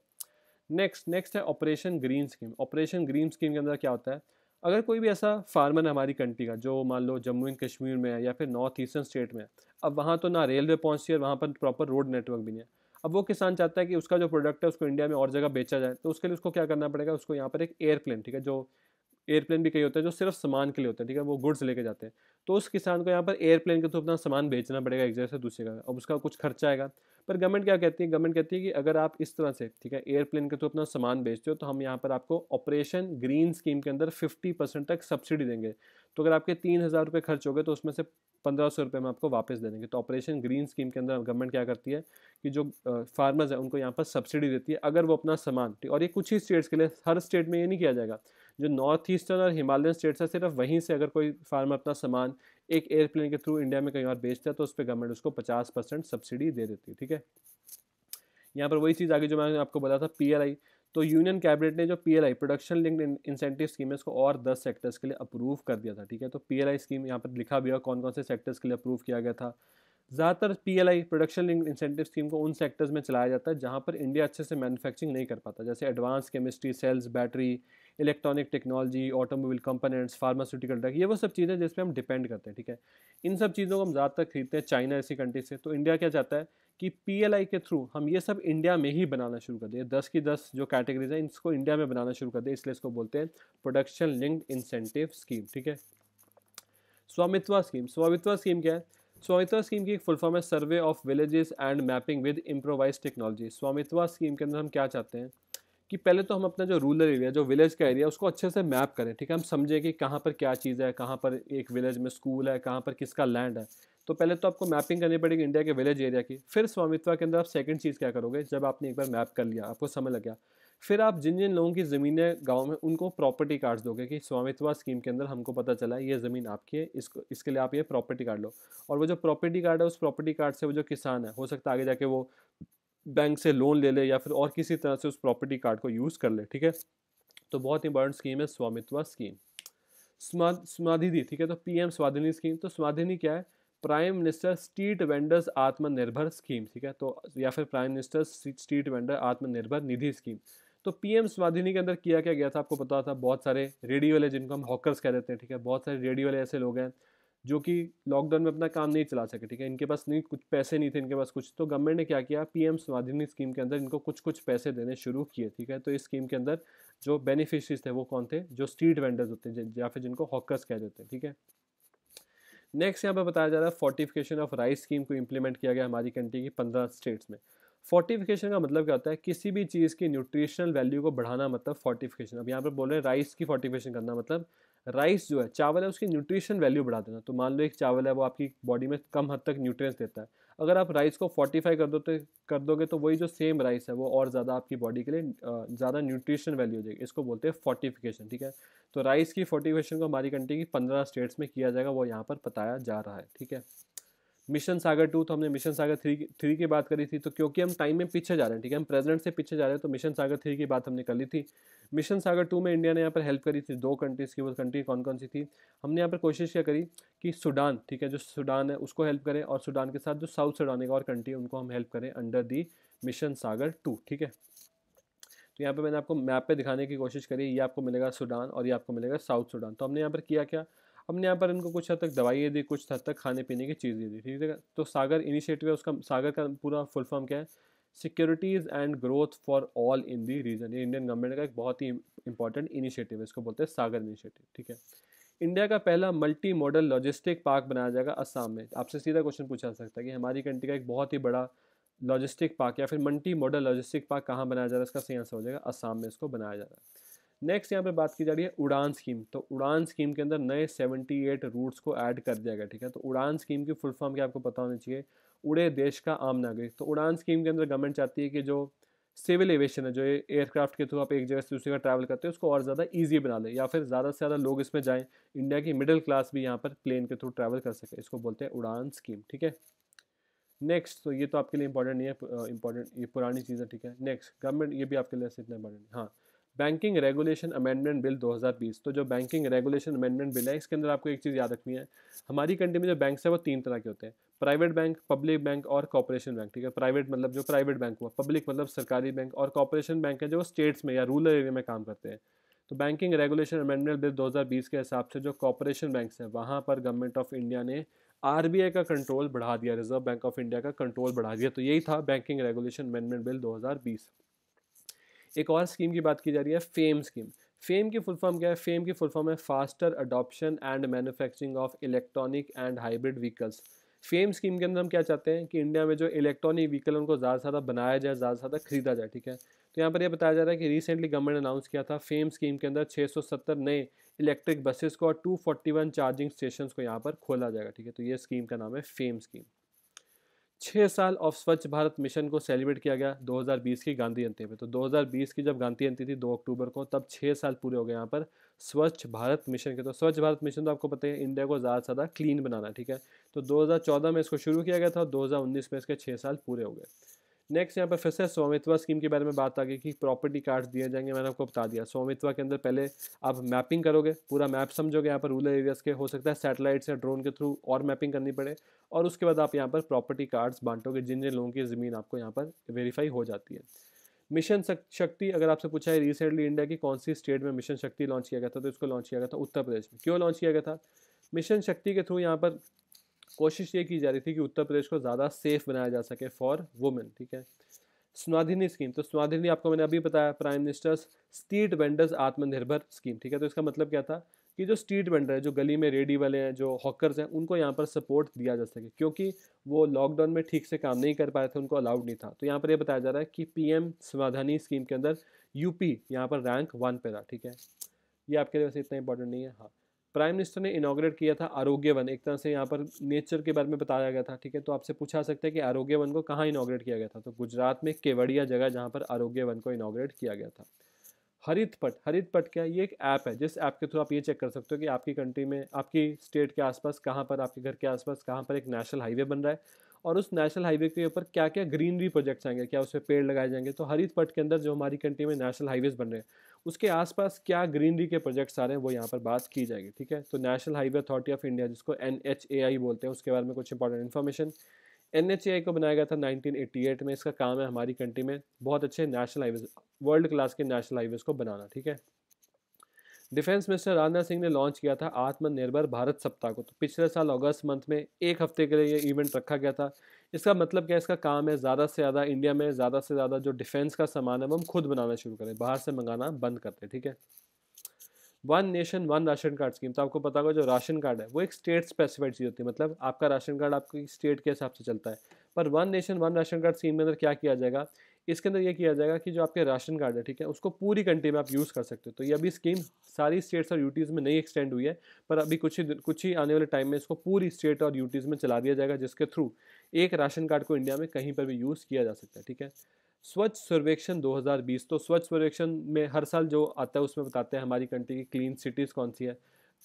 नेक्स्ट नेक्स्ट है operation green scheme operation green scheme के अंदर क्या होता है अगर कोई भी ऐसा फार्मर हमारी कंट्री का जो मान लो जम्मू एंड कश्मीर में है या फिर नॉर्थ ईस्टर्न स्टेट में है अब वहाँ तो ना रेलवे पहुँचती है वहाँ पर प्रॉपर रोड नेटवर्क भी नहीं है अब वो किसान चाहता है कि उसका जो प्रोडक्ट है उसको इंडिया में और जगह बेचा जाए तो उसके लिए उसको क्या करना पड़ेगा उसको यहाँ पर एक एयरप्लेन ठीक है जो एयरप्लेन भी कई होता है जो सिर्फ सामान के लिए होता है ठीक है वो गुड्स लेके जाते हैं तो उस किसान को यहाँ पर एयरप्लेन के थ्रू अपना सामान बेचना पड़ेगा एक जगह से दूसरी जगह अब उसका कुछ खर्चा आएगा पर गवर्नमेंट क्या कहती है गवर्नमेंट कहती है कि अगर आप इस तरह से ठीक है एयरप्लेन के थ्रू अपना सामान बेचते हो तो हम यहाँ पर आपको ऑपरेशन ग्रीन स्कीम के अंदर फिफ्टी परसेंट तक सब्सिडी देंगे तो अगर आपके तीन हज़ार रुपये खर्च हो गए तो उसमें से पंद्रह सौ रुपये हम आपको वापस दे देंगे तो ऑपरेशन ग्रीन स्कीम के अंदर गवर्नमेंट क्या करती है कि जो फार्मर्स हैं उनको यहाँ पर सब्सिडी देती है अगर वो अपना सामान और ये कुछ ही स्टेट्स के लिए हर स्टेट में ये नहीं किया जाएगा जो नॉर्थ ईस्टर्न और हिमालयन स्टेट्स है सिर्फ वहीं से अगर कोई फार्मर अपना सामान एक एयरप्लेन के थ्रू इंडिया में कहीं और बेचता है तो उस पर गवर्नमेंट उसको पचास परसेंट सब्सिडी दे देती है ठीक है यहाँ पर वही चीज़ आगे जो मैंने आपको बताया था पी तो यूनियन कैबिनेट ने जो P production linked incentive scheme है इसको और दस सेक्टर्स के लिए अप्रूव कर दिया था ठीक है तो पी स्कीम यहाँ पर लिखा भी है कौन कौन से सेक्टर्स के लिए अप्रूव किया गया था ज़्यादातर P L I production link incentive scheme को उन सेक्टर्स में चलाया जाता है जहाँ पर इंडिया अच्छे से मैन्युफैक्चरिंग नहीं कर पाता जैसे advance chemistry cells battery electronic technology automobile components pharmaceutical drug ये वो सब चीज़ें जिस पर हम डिपेंड करते हैं ठीक है इन सब चीज़ों को हम ज़्यादातर खरीदते हैं चाइना ऐसी कंट्री से तो इंडिया क्या चाहता है कि पी एल आई के थ्रू हम ये सब इंडिया में ही बनाना शुरू कर दें दस की दस जो कैटेगरीज हैं इसको इंडिया में बनाना शुरू कर दें इसलिए इसको बोलते हैं प्रोडक्शन लिंक्ड इंसेंटिव स्कीम ठीक है स्वामित्व स्कीम स्वामित्व स्कीम क्या है स्वामित्वा स्कीम की एक फुल फॉर्म है survey of villages and mapping with improvise technology Svamitva scheme के अंदर हम क्या चाहते हैं कि पहले तो हम अपना जो रूरल एरिया जो विलेज का एरिया उसको अच्छे से मैप करें ठीक है हम समझें कि कहाँ पर क्या चीज़ है कहाँ पर एक विलेज में स्कूल है कहाँ पर किसका लैंड है तो पहले तो आपको मैपिंग करनी पड़ेगी इंडिया के विलेज एरिया की फिर स्वामित्व के अंदर आप सेकंड चीज़ क्या करोगे जब आपने एक बार मैप कर लिया आपको समझ लग गया फिर आप जिन जिन लोगों की ज़मीन है गाँव में उनको प्रॉपर्टी कार्ड्स दोगे कि स्वामित्व स्कीम के अंदर हमको पता चला ये ज़मीन आपकी है इसको इसके लिए आप ये प्रॉपर्टी कार्ड लो और वो जो प्रॉपर्टी कार्ड है उस प्रॉपर्टी कार्ड से वो जो किसान है हो सकता है आगे जाके वो बैंक से लोन ले ले या फिर और किसी तरह से उस प्रॉपर्टी कार्ड को यूज़ कर ले ठीक है तो बहुत इंपॉर्टेंट स्कीम है स्वामित्व स्कीम स्वाधिधि ठीक है तो पी स्वाधिनी स्कीम तो स्वाधिनी क्या है prime minister street vendors Atmanirbhar scheme ठीक है तो या फिर प्राइम मिनिस्टर स्ट्रीट वेंडर आत्मनिर्भर निधि स्कीम तो पीएम स्वाधीनी के अंदर किया क्या गया था आपको पता था बहुत सारे रेडियो वाले जिनको हम हॉकर्स कह देते हैं ठीक है बहुत सारे रेडियो वाले ऐसे लोग हैं जो कि लॉकडाउन में अपना काम नहीं चला सके ठीक है इनके पास नहीं कुछ पैसे नहीं थे इनके पास कुछ तो गवर्नमेंट ने क्या किया पीएम स्वाधीनी स्कीम के अंदर इनको कुछ कुछ पैसे देने शुरू किए ठीक है तो इस स्कीम के अंदर जो बेनिफिशरीज थे वो कौन थे जो स्ट्रीट वेंडर्स होते हैं या फिर जिनको हॉकर्स कह देते हैं ठीक है नेक्स्ट यहाँ पर बताया जा रहा है फोर्टिफिकेशन ऑफ राइस स्कीम को इम्प्लीमेंट किया गया हमारी कंट्री की पंद्रह स्टेट्स में फोर्टिफिकेशन का मतलब क्या होता है किसी भी चीज़ की न्यूट्रिशनल वैल्यू को बढ़ाना मतलब फोर्टिफिकेशन अब यहाँ पर बोल रहे हैं राइस की फोर्टिफिकेशन करना मतलब राइस जो है चावल है उसकी न्यूट्रिशन वैल्यू बढ़ा देना तो मान लो एक चावल है वो आपकी बॉडी में कम हद तक न्यूट्रिएंट्स देता है अगर आप राइस को फोर्टिफाई कर दो तो कर दोगे तो वही जो सेम राइस है वो और ज़्यादा आपकी बॉडी के लिए ज़्यादा न्यूट्रिशन वैल्यू हो जाएगी इसको बोलते हैं फोर्टिफिकेशन ठीक है तो राइस की फोर्टिफिकेशन को हमारी कंट्री की पंद्रह स्टेट्स में किया जाएगा वो यहाँ पर बताया जा रहा है ठीक है मिशन सागर टू तो हमने मिशन सागर थ्री थ्री की बात करी थी तो क्योंकि हम टाइम में पीछे जा रहे हैं ठीक है हम प्रेजेंट से पीछे जा रहे हैं तो मिशन सागर थ्री की बात हमने कर ली थी मिशन सागर टू में इंडिया ने यहाँ पर हेल्प करी थी दो कंट्रीज़ की वो कंट्री कौन कौन सी थी हमने यहाँ पर कोशिश क्या करी कि सूडान ठीक है जो सूडान है उसको हेल्प करें और सूडान के साथ जो साउथ सूडान एक और कंट्री है उनको हम हेल्प करें under the mission Sagar two ठीक है तो यहाँ पर मैंने आपको मैप पे दिखाने की कोशिश करी ये आपको मिलेगा सूडान और ये आपको मिलेगा साउथ सूडान तो हमने यहाँ पर किया क्या हमने यहाँ पर इनको कुछ हद तक दवाइयाँ दी कुछ हद तक खाने पीने की चीज़ें दी ठीक है तो सागर इनिशिएटिव है उसका सागर का पूरा फुल फॉर्म क्या है securities and growth for all in the region ये इंडियन गवर्नमेंट का एक बहुत ही इंपॉर्टेंट इनिशिएटिव है इसको बोलते हैं सागर इनिशिएटिव ठीक है इंडिया का पहला मल्टी मॉडल लॉजिस्टिक पार्क बनाया जाएगा असम में आपसे सीधा क्वेश्चन पूछा जा सकता है कि हमारी कंट्री का एक बहुत ही बड़ा लॉजिस्टिक पार्क या फिर मल्टी मॉडल लॉजिस्टिक पार्क कहाँ बनाया जा रहा है इसका सही आंसर हो जाएगा असम में इसको बनाया जा रहा है नेक्स्ट यहाँ पे बात की जा रही है उड़ान स्कीम तो उड़ान स्कीम के अंदर नए 78 रूट्स को ऐड कर दिया गया ठीक है तो उड़ान स्कीम की फुल फॉर्म क्या आपको पता होना चाहिए उड़े देश का आम नागरिक तो उड़ान स्कीम के अंदर गवर्नमेंट चाहती है कि जो सिविल एविएशन है जो एयरक्राफ्ट के थ्रू आप एक जगह से दूसरी जगह ट्रैवल करते हैं उसको और ज़्यादा ईजी बना लें या फिर ज़्यादा से ज़्यादा लोग इसमें जाएँ इंडिया की मिडिल क्लास भी यहाँ पर प्लेन के थ्रू ट्रैवल कर सके इसको बोलते हैं उड़ान स्कीम ठीक है नेक्स्ट तो ये तो आपके लिए इंपॉर्टेंट नहीं है इंपॉर्टेंट ये पुरानी चीज़ है ठीक है नेक्स्ट गवर्नमेंट ये भी आपके लिए इतना इंपॉर्टेंट हाँ बैंकिंग रेगुलेशन अमेंडमेंट बिल 2020 तो जो बैंकिंग रेगुलेशन अमेंडमेंट बिल है इसके अंदर आपको एक चीज़ याद रखनी है हमारी कंट्री में जो बैंक है वो तीन तरह के होते हैं प्राइवेट बैंक पब्लिक बैंक और कॉपोरेशन बैंक ठीक है प्राइवेट मतलब जो प्राइवेट बैंक हुआ पब्लिक मतलब सरकारी बैंक और कॉपोरेशन बैंक है जो स्टेट्स में या रूरल एरिया में काम करते हैं तो बैंकिंग रेगुलेशन अमेंडमेंट बिल 2020 के हिसाब से जो कॉपोरेशन बैंक हैं वहाँ पर गवर्नमेंट ऑफ इंडिया ने आर का कंट्रोल बढ़ा दिया रिजर्व बैंक ऑफ इंडिया का कंट्रोल बढ़ा दिया तो यही था बैंकिंग रेगुलेशन अमेंडमेंट बिल 2020 एक और स्कीम की बात की जा रही है फेम स्कीम फेम की फुल फॉर्म क्या है फेम की फुल फॉर्म है faster adoption and manufacturing of electronic and hybrid vehicles FAME scheme के अंदर हम क्या चाहते हैं कि इंडिया में जो इलेक्ट्रॉनिक व्हीकल उनको ज़्यादा से ज़्यादा बनाया जाए ज़्यादा से ज़्यादा खरीदा जाए ठीक है तो यहाँ पर यह बताया जा रहा है कि रिसेंटली गवर्नमेंट अनाउंस किया था फेम स्कीम के अंदर 670 नए इलेक्ट्रिक बसेस को और 241 चार्जिंग स्टेशन को यहाँ पर खोला जाएगा ठीक है तो ये स्कीम का नाम है फेम स्कीम छः साल ऑफ स्वच्छ भारत मिशन को सेलिब्रेट किया गया 2020 की गांधी जयंती में तो 2020 की जब गांधी जयंती थी 2 अक्टूबर को तब छः साल पूरे हो गए यहाँ पर स्वच्छ भारत मिशन के तो स्वच्छ भारत मिशन तो आपको पता है इंडिया को ज़्यादा से ज़्यादा क्लीन बनाना ठीक है तो 2014 में इसको शुरू किया गया था और 2019 में इसके छः साल पूरे हो गए नेक्स्ट यहाँ पर फिर से स्वामित्व स्कीम के बारे में बात आ गई कि प्रॉपर्टी कार्ड्स दिए जाएंगे मैंने आपको बता दिया स्वामित्व के अंदर पहले आप मैपिंग करोगे पूरा मैप समझोगे यहाँ पर रूरल एरियाज़ के हो सकता है सैटेलाइट्स से या ड्रोन के थ्रू और मैपिंग करनी पड़े और उसके बाद आप यहाँ पर प्रॉपर्टी कार्ड्स बांटोगे जिन जिन लोगों की ज़मीन आपको यहाँ पर वेरीफाई हो जाती है मिशन शक्ति अगर आपसे पूछा है रिसेंटली इंडिया की कौन सी स्टेट में मिशन शक्ति लॉन्च किया गया था तो इसको लॉन्च किया गया था उत्तर प्रदेश में क्यों लॉन्च किया गया था मिशन शक्ति के थ्रू यहाँ पर कोशिश ये की जा रही थी कि उत्तर प्रदेश को ज़्यादा सेफ बनाया जा सके फॉर वुमेन ठीक है स्वाधिनी स्कीम तो स्वाधिनी आपको मैंने अभी बताया prime minister's street vendors Atmanirbhar scheme ठीक है तो इसका मतलब क्या था कि जो स्ट्रीट वेंडर है जो गली में रेडी वाले हैं जो हॉकर्स हैं उनको यहाँ पर सपोर्ट दिया जा सके क्योंकि वो लॉकडाउन में ठीक से काम नहीं कर पाए थे उनको अलाउड नहीं था तो यहाँ पर यह बताया जा रहा है कि पी एम स्कीम के अंदर यूपी यहाँ पर रैंक वन पे रहा ठीक है ये आपके लिए वैसे इतना इंपॉर्टेंट नहीं है हाँ प्राइम मिनिस्टर ने इनाग्रेट किया था आरोग्य वन एक तरह से यहाँ पर नेचर के बारे में बताया गया था ठीक है तो आपसे पूछा सकता है कि आरोग्य वन को कहाँ इनाग्रेट किया गया था तो गुजरात में केवड़िया जगह जहाँ पर आरोग्य वन को इनाग्रेट किया गया था हरित पट हरित पट क्या ये एक ऐप है जिस ऐप के थ्रू आप ये चेक कर सकते हो कि आपकी कंट्री में आपकी स्टेट के आसपास कहाँ पर आपके घर के आसपास कहाँ पर एक नेशनल हाईवे बन रहा है और उस नेशनल हाईवे के ऊपर क्या क्या ग्रीनरी प्रोजेक्ट्स आएंगे क्या उस पर पेड़ लगाए जाएंगे तो हरित पट के अंदर जो हमारी कंट्री में नेशनल हाईवेज़ बन रहे हैं उसके आसपास क्या ग्रीनरी के प्रोजेक्ट्स आ रहे हैं वो यहाँ पर बात की जाएगी ठीक है तो national highway authority of India जिसको एन बोलते हैं उसके बारे में कुछ इंपॉर्टेंट इन्फॉर्मेशन एन को बनाया गया था 1988 में इसका काम है हमारी कंट्री में बहुत अच्छे नेशनल हाईवेज वर्ल्ड क्लास के नेशनल हाईवेज को बनाना ठीक है डिफेंस मिनिस्टर राजनाथ सिंह ने लॉन्च किया था आत्मनिर्भर भारत सप्ताह को तो पिछले साल अगस्त मंथ में एक हफ्ते के लिए ये इवेंट रखा गया था इसका मतलब क्या इसका काम है ज़्यादा से ज़्यादा इंडिया में ज़्यादा से ज़्यादा जो डिफेंस का सामान है वो हम खुद बनाना शुरू करें बाहर से मंगाना बंद करते हैं ठीक है one nation one ration card scheme तो आपको पता होगा जो राशन कार्ड है वो एक स्टेट स्पेसिफाइड चीज़ होती है मतलब आपका राशन कार्ड आपकी स्टेट के हिसाब से चलता है पर one nation one ration card scheme के अंदर क्या किया जाएगा इसके अंदर ये किया जाएगा कि जो आपके राशन कार्ड है ठीक है उसको पूरी कंट्री में आप यूज़ कर सकते हो तो ये अभी स्कीम सारी स्टेट्स और यूटीज़ में नहीं एक्सटेंड हुई है पर अभी कुछ ही कुछ ही आने वाले टाइम में इसको पूरी स्टेट और यूटीज़ में चला दिया जाएगा जिसके थ्रू एक राशन कार्ड को इंडिया में कहीं पर भी यूज़ किया जा सकता है ठीक है स्वच्छ सर्वेक्षण 2020 तो स्वच्छ सर्वेक्षण में हर साल जो आता है उसमें बताते हैं हमारी कंट्री की क्लीन सिटीज़ कौन सी है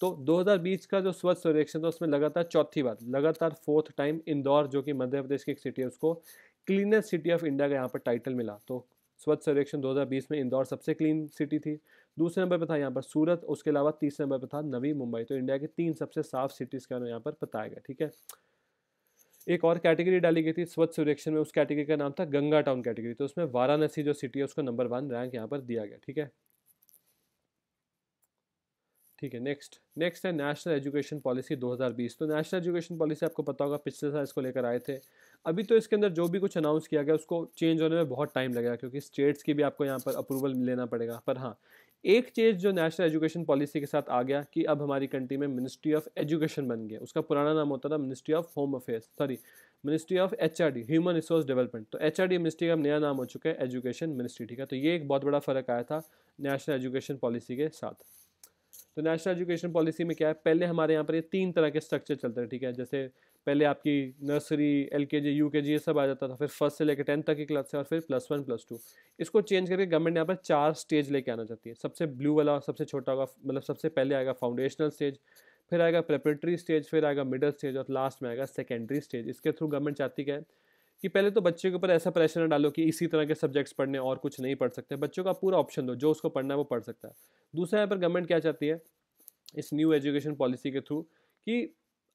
तो 2020 का जो स्वच्छ सर्वेक्षण था उसमें लगातार चौथी बार लगातार फोर्थ टाइम इंदौर जो कि मध्य प्रदेश की एक सिटी है उसको क्लीनेस्ट सिटी ऑफ इंडिया का यहाँ पर टाइटल मिला तो स्वच्छ सर्वेक्षण 2020 में इंदौर सबसे क्लीन सिटी थी दूसरे नंबर पर था यहाँ पर सूरत उसके अलावा तीसरे नंबर पर था नवी मुंबई तो इंडिया की तीन सबसे साफ सिटीज़ का यहाँ पर बताया गया ठीक है एक और कैटेगरी डाली गई थी स्वच्छ सर्वेक्षण में उस कैटेगरी का नाम था गंगा टाउन कैटेगरी तो उसमें वाराणसी जो सिटी है उसको नंबर वन रैंक यहाँ पर दिया गया ठीक है ठीक है नेक्स्ट नेक्स्ट है नेशनल एजुकेशन पॉलिसी 2020 तो नेशनल एजुकेशन पॉलिसी आपको पता होगा पिछले साल इसको लेकर आए थे अभी तो इसके अंदर जो भी कुछ अनाउंस किया गया उसको चेंज होने में बहुत टाइम लगेगा क्योंकि स्टेट्स की भी आपको यहाँ पर अप्रूवल लेना पड़ेगा पर हाँ एक चीज़ जो नेशनल एजुकेशन पॉलिसी के साथ आ गया कि अब हमारी कंट्री में मिनिस्ट्री ऑफ एजुकेशन बन गया उसका पुराना नाम होता था ministry of home affairs sorry ministry of H human resource development तो एच मिनिस्ट्री का नया नाम हो चुका है एजुकेशन मिनिस्ट्री ठीक है तो ये एक बहुत बड़ा फ़र्क आया था नेशनल एजुकेशन पॉलिसी के साथ तो नेशनल एजुकेशन पॉलिसी में क्या है पहले हमारे यहाँ पर ये तीन तरह के स्ट्रक्चर चलते हैं ठीक है जैसे पहले आपकी नर्सरी एल के जी यू के जी ये सब आ जाता था फिर फर्स्ट से लेकर टेंथ तक की क्लास है और फिर प्लस वन प्लस टू इसको चेंज करके गवर्नमेंट यहाँ पर चार स्टेज लेके आना चाहती है सबसे ब्लू वाला सबसे छोटा होगा मतलब सबसे पहले आएगा फाउंडेशनल स्टेज फिर आएगा प्रेपरेटरी स्टेज फिर आएगा मिडल स्टेज और लास्ट में आएगा सेकेंडरी स्टेज इसके थ्रू गवर्नमेंट चाहती है कि पहले तो बच्चे के ऊपर ऐसा प्रेशर ना डालो कि इसी तरह के सब्जेक्ट्स पढ़ने और कुछ नहीं पढ़ सकते बच्चों का पूरा ऑप्शन दो जो उसको पढ़ना है वो पढ़ सकता है दूसरा यहाँ पर गवर्नमेंट क्या चाहती है इस न्यू एजुकेशन पॉलिसी के थ्रू कि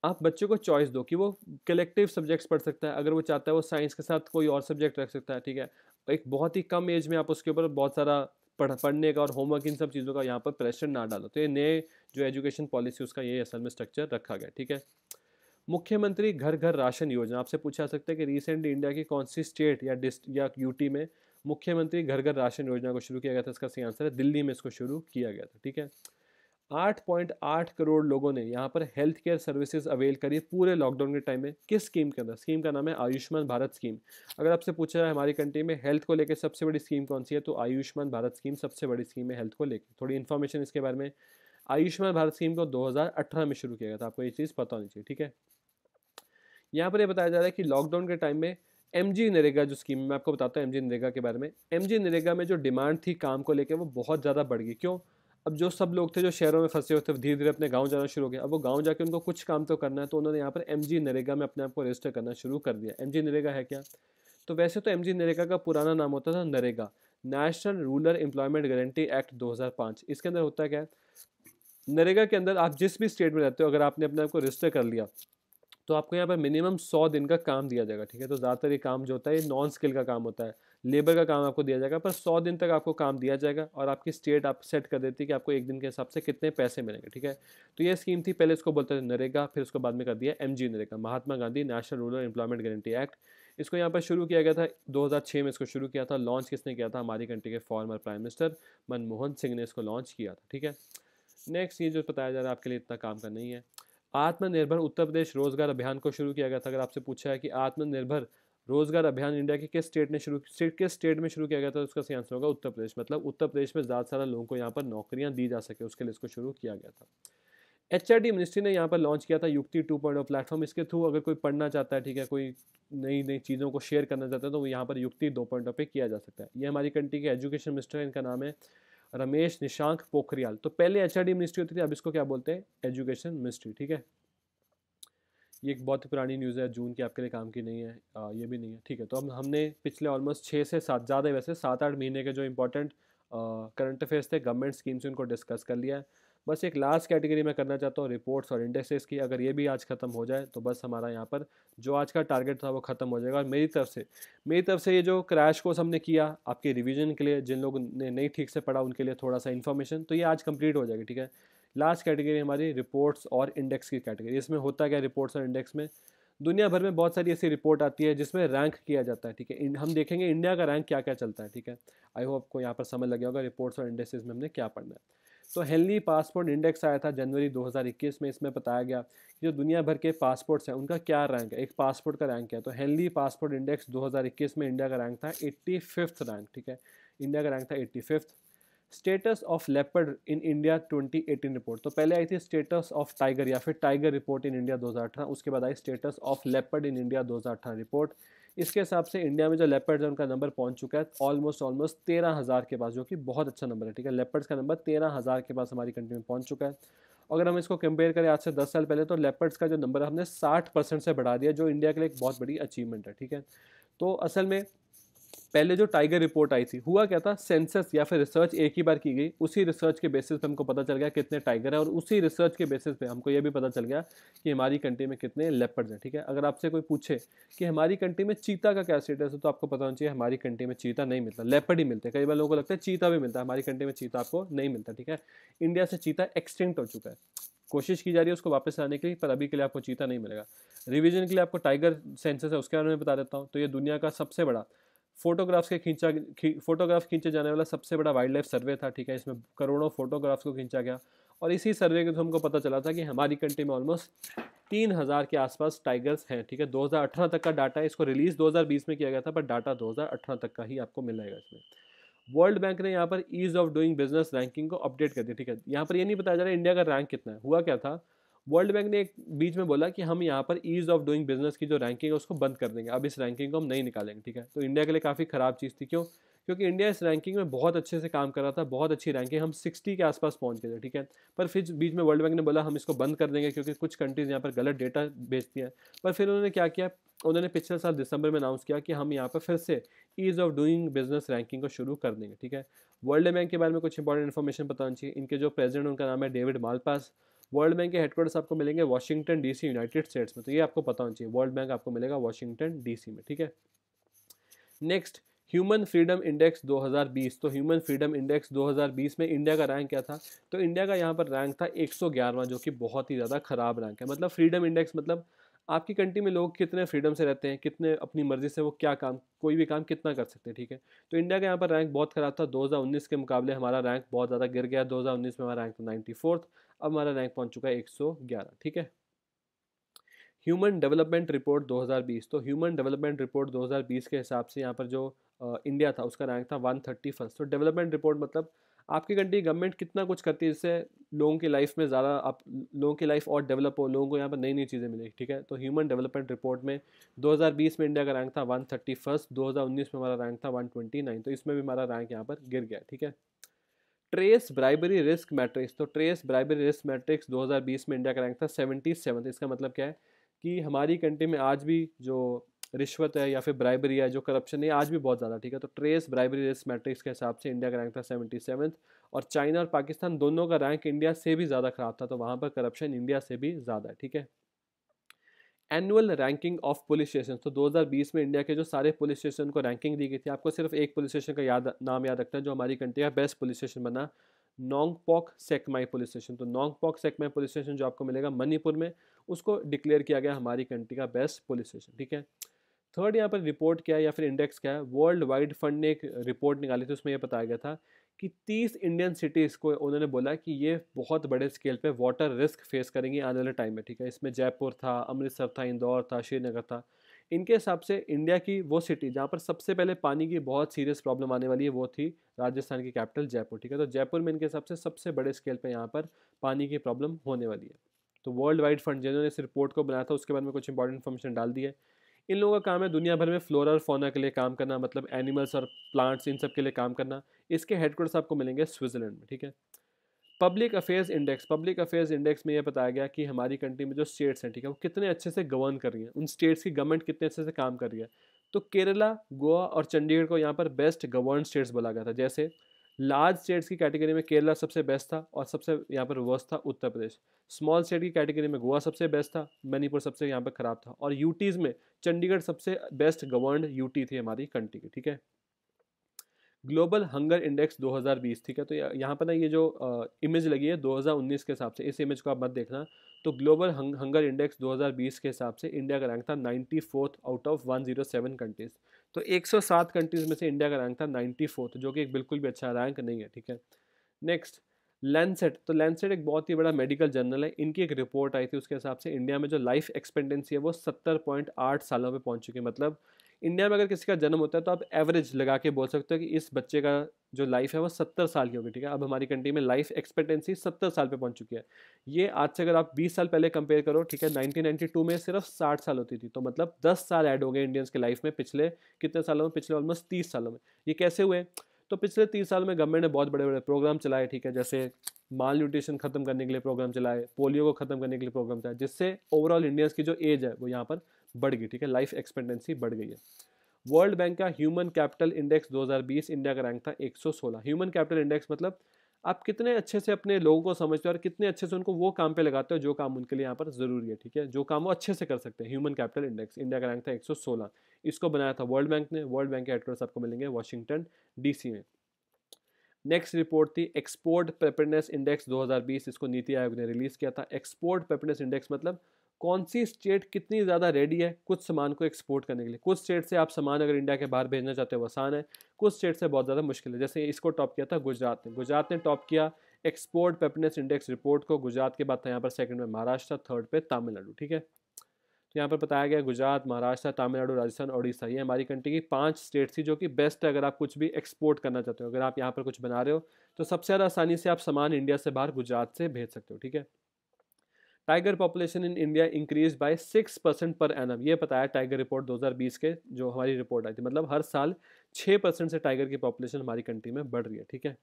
आप बच्चे को चॉइस दो कि वो कलेक्टिव सब्जेक्ट्स पढ़ सकता है अगर वो चाहता है वो साइंस के साथ कोई और सब्जेक्ट रख सकता है ठीक है तो एक बहुत ही कम एज में आप उसके ऊपर बहुत सारा पढ़ पढ़ने का और होमवर्क इन सब चीज़ों का यहाँ पर प्रेशर ना डालो तो ये नए जो एजुकेशन पॉलिसी उसका ये असल में स्ट्रक्चर रखा गया ठीक है मुख्यमंत्री घर घर राशन योजना आपसे पूछा सकता है कि रिसेंटली इंडिया की कौन सी स्टेट या डिस्ट या यूटी में मुख्यमंत्री घर घर राशन योजना को शुरू किया गया था इसका सही आंसर है दिल्ली में इसको शुरू किया गया था ठीक है 8.8 करोड़ लोगों ने यहाँ पर हेल्थ केयर सर्विसेज अवेल करी पूरे लॉकडाउन के टाइम में किस स्कीम के अंदर स्कीम का नाम है आयुष्मान भारत स्कीम अगर आपसे पूछा है हमारी कंट्री में हेल्थ को लेकर सबसे बड़ी स्कीम कौन सी है तो आयुष्मान भारत स्कीम सबसे बड़ी स्कीम है हेल्थ को लेकर थोड़ी इन्फॉर्मेशन इसके बारे में आयुष्मान भारत स्कीम को दो में शुरू किया गया था आपको ये चीज़ पता होनी चाहिए ठीक है यहाँ पर यह बताया जा रहा है कि लॉकडाउन के टाइम में एम जी नरेगा जो स्कीम मैं आपको बताता हूँ एम जी नरेगा के बारे में एम जी नरेगा में जो डिमांड थी काम को लेकर वो बहुत ज़्यादा बढ़ गई क्यों अब जो सब लोग थे जो शहरों में फंसे हुए थे धीरे धीरे अपने गांव जाना शुरू हो गया अब वो गांव जाके उनको कुछ काम तो करना है तो उन्होंने यहाँ पर एम जी नरेगा में अपने आप को रजिस्टर करना शुरू कर दिया एम जी नरेगा है क्या तो वैसे तो एम जी नरेगा का पुराना नाम होता था NREGA national rural employment guarantee act दो इसके अंदर होता क्या है नरेगा के अंदर आप जिस भी स्टेट में रहते हो अगर आपने अपने आप को रजिस्टर कर लिया तो आपको यहाँ पर मिनिमम सौ दिन का काम दिया जाएगा ठीक है तो ज़्यादातर ये काम जो होता है ये नॉन स्किल का काम होता है लेबर का काम आपको दिया जाएगा पर सौ दिन तक आपको काम दिया जाएगा और आपकी स्टेट आप सेट कर देती है कि आपको एक दिन के हिसाब से कितने पैसे मिलेंगे ठीक है तो ये स्कीम थी पहले इसको बोलते थे नरेगा फिर उसको बाद में कर दिया M G NREGA Mahatma Gandhi national rural employment guarantee act इसको यहाँ पर शुरू किया गया था 2006 में इसको शुरू किया था लॉन्च किसने किया था हमारी कंट्री के former prime minister Manmohan Singh ने इसको लॉन्च किया था ठीक है नेक्स्ट ये जो बताया जा रहा है आपके लिए इतना काम का नहीं है आत्मनिर्भर उत्तर प्रदेश रोजगार अभियान को शुरू किया गया था अगर आपसे पूछा है कि आत्मनिर्भर रोजगार अभियान इंडिया के किस स्टेट ने शुरू किस स्टेट में शुरू किया गया था उसका सही आंसर होगा उत्तर प्रदेश मतलब उत्तर प्रदेश में ज़्यादा सारा लोगों को यहाँ पर नौकरियाँ दी जा सके उसके लिए इसको शुरू किया गया था एच मिनिस्ट्री ने यहाँ पर लॉन्च किया था युक्ति टू पॉइंट प्लेटफॉर्म इसके थ्रू अगर कोई पढ़ना चाहता है ठीक है कोई नई नई चीज़ों को शेयर करना चाहता है तो वो यहाँ पर युक्ति दो पॉइंट पे किया जा सकता है ये हमारी कंट्री के एजुकेशन मिनिस्टर इनका नाम है रमेश निशांक पोखरियाल तो पहले एच मिनिस्ट्री होती थी अब इसको क्या बोलते हैं एजुकेशन मिनिस्ट्री ठीक है ये एक बहुत ही पुरानी न्यूज़ है जून की आपके लिए काम की नहीं है आ, ये भी नहीं है ठीक है तो अब हमने पिछले ऑलमोस्ट छः से सात ज़्यादा वैसे सात आठ महीने के जो इंपॉर्टेंट करंट अफेयर्स थे गवर्नमेंट स्कीम्स उनको डिस्कस कर लिया है बस एक लास्ट कैटेगरी में करना चाहता हूँ रिपोर्ट्स और इंडेक्सेस की अगर ये भी आज ख़त्म हो जाए तो बस हमारा यहाँ पर जो आज का टारगेट था वो ख़त्म हो जाएगा और मेरी तरफ से मेरी तरफ से ये जो क्रैश कोर्स हमने किया आपके रिविजन के लिए जिन लोगों ने नहीं ठीक से पढ़ा उनके लिए थोड़ा सा इन्फॉर्मेशन तो ये आज कंप्लीट हो जाएगी ठीक है लास्ट कैटेगरी हमारी रिपोर्ट्स और इंडेक्स की कैटेगरी इसमें होता क्या रिपोर्ट्स और इंडेक्स में दुनिया भर में बहुत सारी ऐसी रिपोर्ट आती है जिसमें रैंक किया जाता है ठीक है हम देखेंगे इंडिया का रैंक क्या क्या चलता है ठीक है आई होप आपको यहाँ पर समझ लगे होगा रिपोर्ट्स और इंडेक्सेज में हमने क्या पढ़ना है तो हेल्दी पासपोर्ट इंडेक्स आया था जनवरी 2021 में इसमें बताया गया कि जो दुनिया भर के पासपोर्ट्स हैं उनका क्या रैंक है एक पासपोर्ट का रैंक है तो हेल्दी पासपोर्ट इंडेक्स 2021 में इंडिया का रैंक था एट्टी रैंक ठीक है इंडिया का रैंक था eighty status of leopard in India 2018 report तो पहले आई थी स्टेटस ऑफ टाइगर या फिर टाइगर रिपोर्ट इन इंडिया 2018 उसके बाद आई status of leopard in India 2018 report इसके हिसाब से इंडिया में जो लेपर्ड्स है उनका नंबर पहुंच चुका है ऑलमोस्ट ऑलमोस्ट तेरह हज़ार के पास जो कि बहुत अच्छा नंबर है ठीक है लेपर्ड्स का नंबर तेरह हज़ार के पास हमारी कंट्री में पहुंच चुका है अगर हम इसको कंपेयर करें आज से दस साल पहले तो लेपर्ड्स का जो नंबर हमने साठ परसेंट से बढ़ा दिया जो इंडिया के लिए एक बहुत बड़ी अचीवमेंट है ठीक है तो असल में पहले जो टाइगर रिपोर्ट आई थी हुआ क्या था सेंसस या फिर रिसर्च एक ही बार की गई उसी रिसर्च के बेसिस पे हमको पता चल गया कितने टाइगर है और उसी रिसर्च के बेसिस पे हमको ये भी पता चल गया कि हमारी कंट्री में कितने लेपर्ड्स हैं ठीक है अगर आपसे कोई पूछे कि हमारी कंट्री में चीता का क्या स्टेटस है तो आपको पता होना चाहिए हमारी कंट्री में चीता नहीं मिलता लेपर्ड ही मिलते कई बार लोगों को लगता है चीता भी मिलता है हमारी कंट्री में चीता आपको नहीं मिलता ठीक है इंडिया से चीता एक्सटिंक्ट हो चुका है कोशिश की जा रही है उसको वापस लाने के लिए पर अभी के लिए आपको चीता नहीं मिलेगा रिवीजन के लिए आपको टाइगर सेंसस है उसके बारे में बता देता हूँ तो ये दुनिया का सबसे बड़ा फोटोग्राफ्स के खींचा खी, फोटोग्राफ्स खींचे जाने वाला सबसे बड़ा वाइल्ड लाइफ सर्वे था ठीक है इसमें करोड़ों फोटोग्राफ्स को खींचा गया और इसी सर्वे के थ्रू हमको पता चला था कि हमारी कंट्री में ऑलमोस्ट तीन हज़ार के आसपास टाइगर्स हैं ठीक है दो हज़ार अठारह तक का डाटा है इसको रिलीज़ दो हज़ार बीस में किया गया था पर डाटा दो हज़ार अठारह तक का ही आपको मिल जाएगा इसमें वर्ल्ड बैंक ने यहाँ पर ease of doing business ranking को अपडेट कर दिया ठीक है यहाँ पर ये नहीं बताया जा रहा है इंडिया का रैंक कितना है हुआ क्या था वर्ल्ड बैंक ने एक बीच में बोला कि हम यहाँ पर ईज़ ऑफ डूइंग बिजनेस की जो रैंकिंग है उसको बंद कर देंगे अब इस रैंकिंग को हम नहीं निकालेंगे ठीक है तो इंडिया के लिए काफ़ी ख़राब चीज़ थी क्यों क्योंकि इंडिया इस रैंकिंग में बहुत अच्छे से काम कर रहा था बहुत अच्छी रैंकिंग हम 60 के आसपास पहुंच गए थे ठीक है पर फिर बीच में वर्ल्ड बैंक ने बोला हम इसको बंद कर देंगे क्योंकि कुछ कंट्रीज़ यहाँ पर गलत डेटा भेजती हैं पर फिर उन्होंने क्या किया उन्होंने पिछले साल दिसंबर में अनाउंस किया कि हम यहाँ पर फिर से ease of doing business ranking को शुरू कर देंगे ठीक है वर्ल्ड बैंक के बारे में कुछ इंपॉर्टेंट इन्फॉर्मेशन बतानी चाहिए इनके जो प्रेजिडेंट उनका नाम है डेविड मालपास वर्ल्ड बैंक के हेडक्वार्टर्स आपको मिलेंगे वाशिंगटन डीसी यूनाइटेड स्टेट्स में तो ये आपको पता होना चाहिए वर्ल्ड बैंक आपको मिलेगा वाशिंगटन डीसी में ठीक है नेक्स्ट ह्यूमन फ्रीडम इंडेक्स 2020 तो ह्यूमन फ्रीडम इंडेक्स 2020 में इंडिया का रैंक क्या था तो इंडिया का यहाँ पर रैंक था 111वां जो कि बहुत ही ज़्यादा ख़राब रैंक है मतलब फ्रीडम इंडेक्स मतलब आपकी कंट्री में लोग कितने फ्रीडम से रहते हैं कितने अपनी मर्ज़ी से वो क्या काम कोई भी काम कितना कर सकते हैं ठीक है तो इंडिया का यहाँ पर रैंक बहुत ख़राब था 2019 के मुकाबले हमारा रैंक बहुत ज़्यादा गिर गया 2019 में हमारा रैंक था नाइन्टी फोर्थ अब हमारा रैंक पहुंच चुका है 111 ठीक है ह्यूमन डेवलपमेंट रिपोर्ट 2020 तो ह्यूमन डेवलपमेंट रिपोर्ट 2020 के हिसाब से यहाँ पर जो इंडिया था उसका रैंक था फर्स्ट तो डेवलपमेंट रिपोर्ट मतलब आपकी कंट्री गवर्नमेंट कितना कुछ करती है जिससे लोगों की लाइफ में ज़्यादा आप लोगों की लाइफ और डेवलप हो लोगों को यहाँ पर नई नई चीज़ें मिलेगी ठीक है तो ह्यूमन डेवलपमेंट रिपोर्ट में 2020 में इंडिया का रैंक था वन थर्टी फर्स्ट दो में हमारा रैंक था 129 तो इसमें भी हमारा रैंक यहाँ पर गिर गया ठीक है ट्रेस ब्राइबरी रिस्क मैट्रिक्स तो ट्रेस ब्राइबरी रिस्क मैट्रिक्स 2020 में इंडिया का रैंक था सेवेंटी सेवन तो इसका मतलब क्या है कि हमारी कंट्री में आज भी जो रिश्वत है या फिर ब्राइबरी है जो करप्शन है आज भी बहुत ज़्यादा ठीक है तो ट्रेस ब्राइबरी रिस्क मैट्रिक्स के हिसाब से इंडिया का रैंक था सेवेंटी सेवन और चाइना और पाकिस्तान दोनों का रैंक इंडिया से भी ज़्यादा ख़राब था तो वहाँ पर करप्शन इंडिया से भी ज़्यादा है ठीक है annual ranking of police station तो 2020 में इंडिया के जो सारे पुलिस स्टेशन को रैंकिंग दी गई थी आपको सिर्फ एक पुलिस स्टेशन का याद नाम याद रखना जो हमारी कंट्री का बेस्ट पुलिस स्टेशन बना नोंगपोक सेकमाई पुलिस स्टेशन तो नोंगपोक सेकमाई पुलिस स्टेशन जो आपको मिलेगा मणिपुर में उसको डिक्लेयर किया गया हमारी कंट्री का बेस्ट पुलिस स्टेशन ठीक है थर्ड यहाँ पर रिपोर्ट क्या है या फिर इंडेक्स क्या है वर्ल्ड वाइड फंड ने एक रिपोर्ट निकाली थी उसमें यह बताया गया था कि 30 इंडियन सिटीज़ को उन्होंने बोला कि ये बहुत बड़े स्केल पे वाटर रिस्क फेस करेंगी आने वाले टाइम में ठीक है इसमें जयपुर था अमृतसर था इंदौर था श्रीनगर था इनके हिसाब से इंडिया की वो सिटी जहाँ पर सबसे पहले पानी की बहुत सीरियस प्रॉब्लम आने वाली है वो थी राजस्थान की कैपिटल जयपुर ठीक है तो जयपुर में इनके हिसाब से सबसे बड़े स्केल पर यहाँ पर पानी की प्रॉब्लम होने वाली है तो वर्ल्ड वाइड फंड जिन्होंने इस रिपोर्ट को बनाया था उसके बारे में कुछ इंपॉर्टेंट इन्फॉर्मेशन डाल दी है इन लोगों का काम है दुनिया भर में फ्लोरा और फोना के लिए काम करना मतलब एनिमल्स और प्लांट्स इन सब के लिए काम करना इसके हेडक्वार्टर्स आपको मिलेंगे स्विट्ज़रलैंड में ठीक है public affairs index public affairs index में यह बताया गया कि हमारी कंट्री में जो स्टेट्स हैं ठीक है वो कितने अच्छे से गवर्न कर रही हैं उन स्टेट्स की गवर्नमेंट कितने अच्छे से काम कर रही है तो केरला गोवा और चंडीगढ़ को यहाँ पर बेस्ट गवर्न स्टेट्स बोला गया था जैसे लार्ज स्टेट्स की कैटेगरी में केरला सबसे बेस्ट था और सबसे यहाँ पर वर्स्ट था उत्तर प्रदेश स्मॉल स्टेट की कैटेगरी में गोवा सबसे बेस्ट था मणिपुर सबसे यहाँ पर ख़राब था और यूटीज़ में चंडीगढ़ सबसे बेस्ट गवर्न यूटी थी हमारी कंट्री की ठीक है ग्लोबल हंगर इंडेक्स 2020 ठीक है तो यहाँ पर ना ये जो इमेज लगी है 2019 के हिसाब से इस इमेज को आप मत देखना तो ग्लोबल हंगर इंडेक्स 2020 के हिसाब से इंडिया का रैंक था नाइन्टी आउट ऑफ 107 कंट्रीज़ तो 107 कंट्रीज़ में से इंडिया का रैंक था नाइन्टी जो कि एक बिल्कुल भी अच्छा रैंक नहीं है ठीक है नेक्स्ट लैंडसेट तो लैंडसेट एक बहुत ही बड़ा मेडिकल जर्नल है इनकी एक रिपोर्ट आई थी उसके हिसाब से इंडिया में जो लाइफ एक्सपेक्टेंसी है वो सत्तर पॉइंट आठ सालों में पहुंच चुकी है मतलब इंडिया में अगर किसी का जन्म होता है तो आप एवरेज लगा के बोल सकते हो कि इस बच्चे का जो लाइफ है वो सत्तर साल की होगी ठीक है अब हमारी कंट्री में लाइफ एक्सपेक्टेंसी सत्तर साल पे पहुंच चुकी है ये आज से अगर आप बीस साल पहले कंपेयर करो ठीक है टू में सिर्फ साठ साल होती थी तो मतलब दस साल ऐड हो गए इंडियंस के लाइफ में पिछले कितने सालों में पिछले ऑलमोस्ट तीस सालों में ये कैसे हुए तो पिछले तीस साल में गवर्नमेंट ने बहुत बड़े बड़े प्रोग्राम चलाए ठीक है जैसे माल न्यूट्रिशन खत्म करने के लिए प्रोग्राम चलाए पोलियो को खत्म करने के लिए प्रोग्राम चलाए जिससे ओवरऑल इंडियंस की जो एज है वो यहाँ पर बढ़ गई ठीक है लाइफ एक्सपेक्टेंसी बढ़ गई है वर्ल्ड बैंक का ह्यूमन कैपिटल इंडेक्स 2020 इंडिया का रैंक था 116 ह्यूमन कैपिटल इंडेक्स मतलब आप कितने अच्छे से अपने लोगों को समझते हो और कितने अच्छे से उनको वो काम पे लगाते हो जो काम उनके लिए यहाँ पर ज़रूरी है ठीक है जो काम वो अच्छे से कर सकते हैं ह्यूमन कैपिटल इंडेक्स इंडिया का रैंक था एक इसको बनाया था वर्ल्ड बैंक ने वर्ल्ड बैंक के हेडक्वार्टर आपको मिलेंगे वॉशिंगटन डी में नेक्स्ट रिपोर्ट थी एक्सपोर्ट प्रेपरेडनेस इंडेक्स 2020 इसको नीति आयोग ने रिलीज़ किया था एक्सपोर्ट प्रेपरेडनेस इंडेक्स मतलब कौन सी स्टेट कितनी ज़्यादा रेडी है कुछ सामान को एक्सपोर्ट करने के लिए कुछ स्टेट से आप सामान अगर इंडिया के बाहर भेजना चाहते हो आसान है कुछ स्टेट से बहुत ज़्यादा मुश्किल है जैसे इसको टॉप किया था गुजरात ने गुजरात ने टॉप किया एक्सपोर्ट पेपनेस इंडेक्स रिपोर्ट को गुजरात के बाद था यहाँ पर सेकंड में महाराष्ट्र थर्ड पे तमिलनाडु ठीक है तो यहाँ पर बताया गया गुजरात महाराष्ट्र तमिलनाडु राजस्थान उड़ीसा ये हमारी कंट्री की पांच स्टेट्स थी जो कि बेस्ट है अगर आप कुछ भी एक्सपोर्ट करना चाहते हो अगर आप यहाँ पर कुछ बना रहे हो तो सबसे ज़्यादा आसानी से आप सामान इंडिया से बाहर गुजरात से भेज सकते हो ठीक है tiger population in India increase by six percent per annum ये बताया टाइगर रिपोर्ट 2020 के जो हमारी रिपोर्ट आई थी मतलब हर साल छः परसेंट से टाइगर की पॉपुलेशन हमारी कंट्री में बढ़ रही है ठीक है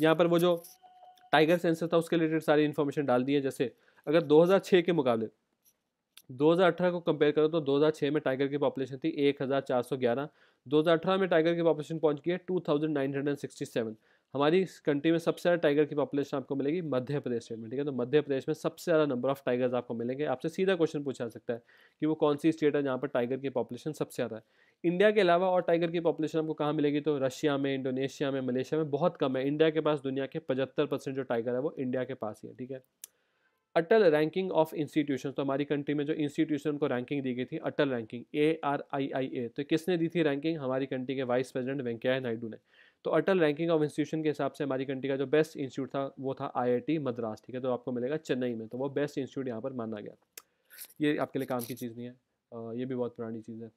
यहाँ पर वो जो टाइगर सेंसर था उसके रिलेटेड सारी इन्फॉर्मेशन डाल दी है जैसे अगर 2006 के मुकाबले 2018 को कंपेयर करो तो 2006 में टाइगर की पॉपुलेशन थी एक 2018 में टाइगर की पॉपुलेशन पहुंच गई है टू हमारी कंट्री में सबसे ज़्यादा टाइगर की पॉपुलेशन आपको मिलेगी मध्य प्रदेश स्टेट में ठीक है तो मध्य प्रदेश में सबसे ज़्यादा नंबर ऑफ टाइगर्स आपको मिलेंगे आपसे सीधा क्वेश्चन पूछा जा सकता है कि वो कौन सी स्टेट है जहाँ पर टाइगर की पॉपुलेशन सबसे ज़्यादा है इंडिया के अलावा और टाइगर की पॉपुलेशन आपको कहाँ मिलेगी तो रशिया में इंडोनेशिया में मलेशिया में बहुत कम है इंडिया के पास दुनिया के पचहत्तर परसेंट जो टाइगर है वो इंडिया के पास ही है ठीक है अटल रैंकिंग ऑफ इंस्टीट्यूशन तो हमारी कंट्री में जो इंस्टीट्यूशन को रैंकिंग दी गई थी अटल रैंकिंग ए आर आई आई ए तो किसने दी थी रैंकिंग हमारी कंट्री के वाइस प्रेसिडेंट वेंकैया नायडू ने तो अटल रैंकिंग ऑफ इंस्टीट्यूशन के हिसाब से हमारी कंट्री का जो बेस्ट इंस्टीट्यूट था वो था आईआईटी मद्रास ठीक है तो आपको मिलेगा चेन्नई में तो वो बेस्ट इंस्टीट्यूट यहाँ पर माना गया ये आपके लिए काम की चीज़ नहीं है आ, ये भी बहुत पुरानी चीज़ है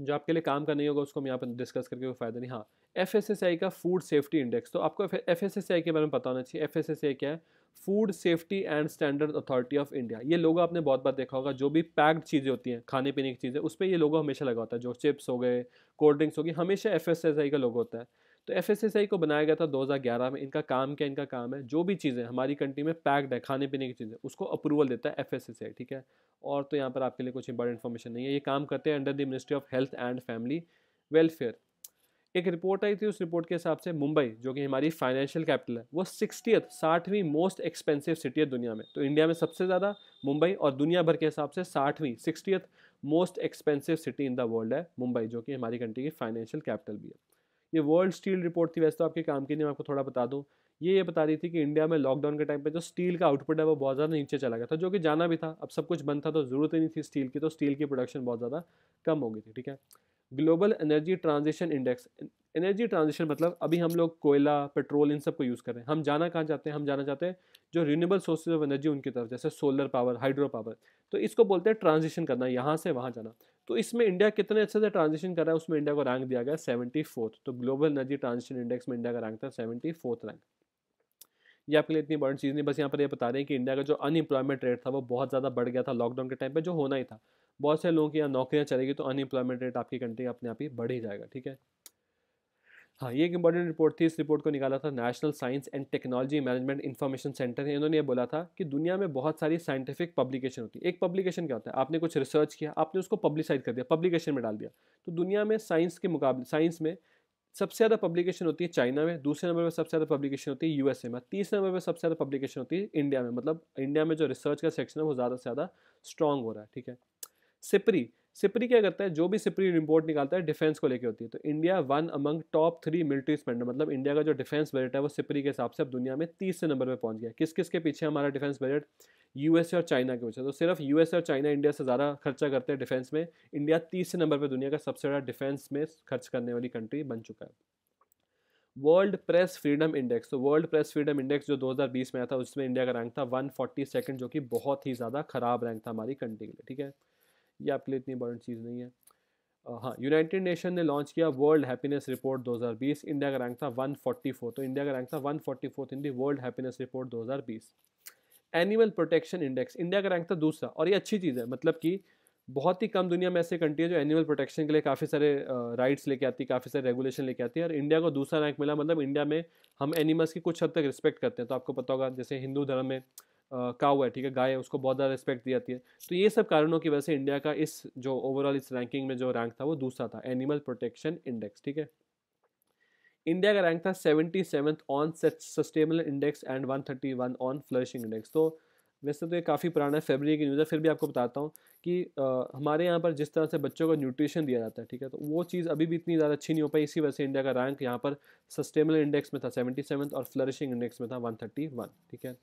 जो आपके लिए काम का नहीं होगा उसको हम यहाँ पर डिस्कस करके कोई फ़ायदा नहीं हाँ एफ का फूड सेफ्टी इंडेक्स तो आपको एफ के बारे में पता होना चाहिए एफ क्या है food safety and standard authority of India ये लोगों आपने बहुत बार देखा होगा जो भी पैक्ड चीज़ें होती हैं खाने पीने की चीज़ें उस पर ये लोगों हमेशा लगा होता है जो चिप्स हो गए कोल्ड ड्रिंक्स हो गई हमेशा एफ का लोगो होता है तो एफ को बनाया गया था ग्यारह में इनका काम क्या इनका काम है जो भी चीज़ें हमारी कंट्री में पैक्ड है खाने पीने की चीज़ें उसको अप्रूवल देता है एफ ठीक है और तो यहाँ पर आपके लिए कुछ इंपॉर्टेंट इन्फॉर्मेशन नहीं है ये काम करते हैं under the ministry of health and family welfare एक रिपोर्ट आई थी उस रिपोर्ट के हिसाब से मुंबई जो कि हमारी फाइनेंशियल कैपिटल है वो सिक्सटी साठवीं मोस्ट एक्सपेंसिव सिटी है दुनिया में तो इंडिया में सबसे ज़्यादा मुंबई और दुनिया भर के हिसाब से साठवीं sixty most expensive city in the world है मुंबई जो कि हमारी कंट्री की फाइनेंशियल कैपिटल भी है ये वर्ल्ड स्टील रिपोर्ट थी वैसे तो आपके काम की नहीं मैं आपको थोड़ा बता दूँ ये ये बता रही थी कि इंडिया में लॉकडाउन के टाइम पे जो स्टील का आउटपुट है वो बहुत ज़्यादा नीचे चला गया था जो कि जाना भी था अब सब कुछ बंद था तो ज़रूरत ही नहीं थी स्टील की तो स्टील की प्रोडक्शन बहुत ज़्यादा कम हो गई थी ठीक है global energy transition index energy transition मतलब अभी हम लोग कोयला पेट्रोल इन सब को यूज़ कर रहे हैं हम जाना कहाँ चाहते हैं हम जाना चाहते हैं जो रीनेबल सोर्सेज ऑफ एनर्जी उनकी तरफ जैसे सोलर पावर हाइड्रो पावर तो इसको बोलते हैं ट्रांजिशन करना यहाँ से वहाँ जाना तो इसमें इंडिया कितने अच्छे से ट्रांजिशन कर रहा है उसमें इंडिया को रैंक दिया गया सेवेंटी फोर्थ तो ग्लोबल एनर्जी ट्रांजिशन इंडेक्स में इंडिया का रैंक था सेवेंटी फोर्थ रैंक ये आपके लिए इतनी इंपॉर्टेंट चीज़ नहीं बस यहाँ पर ये बता रहे हैं कि इंडिया का जो अनएम्प्लॉयमेंट रेट था वो बहुत ज़्यादा बढ़ गया था लॉकडाउन के टाइम पर जो होना ही था बहुत से लोगों की यहाँ नौकरियाँ चलेगी तो अनएम्प्लॉयमेंट रेट आपकी कंट्री अपने आप ही बढ़ ही जाएगा ठीक है हाँ ये एक इंपॉर्टेंट रिपोर्ट थी इस रिपोर्ट को निकाला था national science and technology management information centre ने इन्होंने ये बोला था कि दुनिया में बहुत सारी साइंटिफिक पब्लिकेशन होती है एक पब्लिकेशन क्या होता है आपने कुछ रिसर्च किया आपने उसको पब्लिसाइज कर दिया पब्लिकेशन में डाल दिया तो दुनिया में साइंस के मुकाबले साइंस में सबसे ज़्यादा पब्लिकेशन होती है चाइना में दूसरे नंबर पर सबसे ज़्यादा पब्लिकेशन होती है यूएसए में तीसरे नंबर पर सबसे ज़्यादा पब्लिकेशन होती है इंडिया में मतलब इंडिया में जो रिसर्च का सेक्शन है वो ज़्यादा से ज़्यादा स्ट्रॉन्ग हो रहा है ठीक है सिपरी सिपरी क्या करता है जो भी सिपरी रिपोर्ट निकालता है डिफेंस को लेकर होती है तो India one among top three military spender मतलब इंडिया का जो डिफेंस बजट है वो सिपरी के हिसाब से अब दुनिया में तीसरे नंबर पर पहुंच गया किस किस के पीछे हमारा डिफेंस बजट यूएसए और चाइना के पीछे तो सिर्फ यूएसए और चाइना इंडिया से ज़्यादा खर्चा करते हैं डिफेंस में इंडिया तीसरे नंबर पर दुनिया का सबसे बड़ा डिफेंस में खर्च करने वाली कंट्री बन चुका है वर्ल्ड प्रेस फ्रीडम इंडेक्स तो वर्ल्ड प्रेस फ्रीडम इंडेक्स जो 2020 में आया था उसमें इंडिया का रैंक था 142 सेकंड जो कि बहुत ही ज़्यादा खराब रैंक था हमारी कंट्री के लिए ठीक है ये आपके लिए इतनी इंपॉर्टेंट चीज़ नहीं है हाँ यूनाइटेड नेशन ने लॉन्च किया वर्ल्ड हैप्पीनेस रिपोर्ट 2020 इंडिया का रैंक था 144 तो इंडिया का रैंक था 144 in the world happiness report 2020 animal protection index India का रैंक था दूसरा और ये अच्छी चीज़ है मतलब कि बहुत ही कम दुनिया में ऐसी कंट्री है जो एनिमल प्रोटेक्शन के लिए काफ़ी सारे राइट्स लेके आती है काफ़ी सारे रेगुलेशन लेके आती है और इंडिया को दूसरा रैंक मिला मतलब इंडिया में हम एनिमल्स की कुछ हद तक रिस्पेक्ट करते हैं तो आपको पता होगा जैसे हिंदू धर्म में काउ है ठीक है गाय है उसको बहुत ज़्यादा रिस्पेक्ट दी जाती है तो ये सब कारणों की वजह से इंडिया का इस जो ओवरऑल इस रैंकिंग में जो रैंक था वो दूसरा था एनिमल प्रोटेक्शन इंडेक्स ठीक है इंडिया का रैंक था seventy seventh on sustainable index and one thirty one on flourishing index तो वैसे तो ये काफ़ी पुराना फेबररी की न्यूज़ है फिर भी आपको बताता हूँ कि आ, हमारे यहाँ पर जिस तरह से बच्चों को न्यूट्रिशन दिया जाता है ठीक है तो वो चीज़ अभी भी इतनी ज़्यादा अच्छी नहीं हो पाई इसी वजह से इंडिया का रैंक यहाँ पर सस्टेनेबल इंडेक्स में था सेवेंटी और फ्लरिशिंग इंडेक्स में था वन ठीक है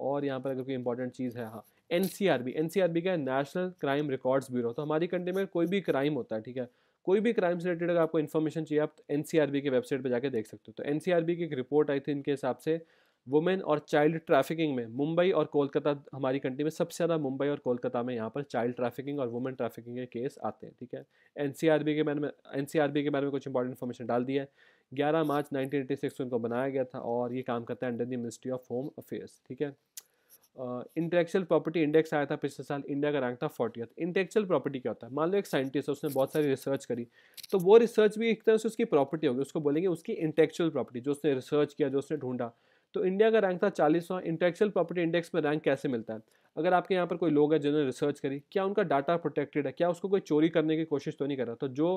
और यहाँ पर अगर कोई इंपॉर्टेंट चीज़ है हाँ N C R B N C R B क्या है नेशनल क्राइम रिकॉर्ड्स ब्यूरो तो हमारी कंट्री में कोई भी क्राइम होता है ठीक है कोई भी क्राइम से रिलेटेड अगर आपको इन्फॉर्मेशन चाहिए आप एन सी आर बी की वेबसाइट पर जाकर देख सकते हो तो एन सी आर बी की एक रिपोर्ट आई थी इनके हिसाब से वुमेन और चाइल्ड ट्रैफिकिंग में मुंबई और कोलकाता हमारी कंट्री में सबसे ज़्यादा मुंबई और कोलकाता में यहाँ पर चाइल्ड ट्रैफिकिंग और वुमेन ट्रैफिकिंग के केस आते हैं ठीक है एन सी आर बी के बारे में एन सी आर बी के बारे में कुछ इंपॉर्टेंट इन्फॉर्मेशन डाल दी है ग्यारह मार्च नाइनटीन एटी सिक्स को इनको बनाया गया था और ये काम करता है under the ministry of home affairs ठीक है इंटेलेक्चुअल प्रॉपर्टी इंडेक्स आया था पिछले साल इंडिया का रैंक था फोर्टियथ इंटेलेक्चुअल प्रॉपर्टी क्या होता है मान लो एक साइंटिस्ट है उसने बहुत सारी रिसर्च करी तो वो रिसर्च भी एक तरह से उसकी प्रॉपर्टी होगी उसको बोलेंगे उसकी इंटेक्चुअल प्रॉपर्टी जो उसने रिसर्च किया जो उसने ढूंढा तो इंडिया का रैंक था चालीसवां इंटेक्चुअल प्रॉपर्टी इंडेक्स में रैंक कैसे मिलता है अगर आपके यहाँ पर कोई लोग है जिन्होंने रिसर्च करी क्या उनका डाटा प्रोटेक्टेड है क्या उसको कोई चोरी करने की कोशिश तो नहीं कर रहा तो जो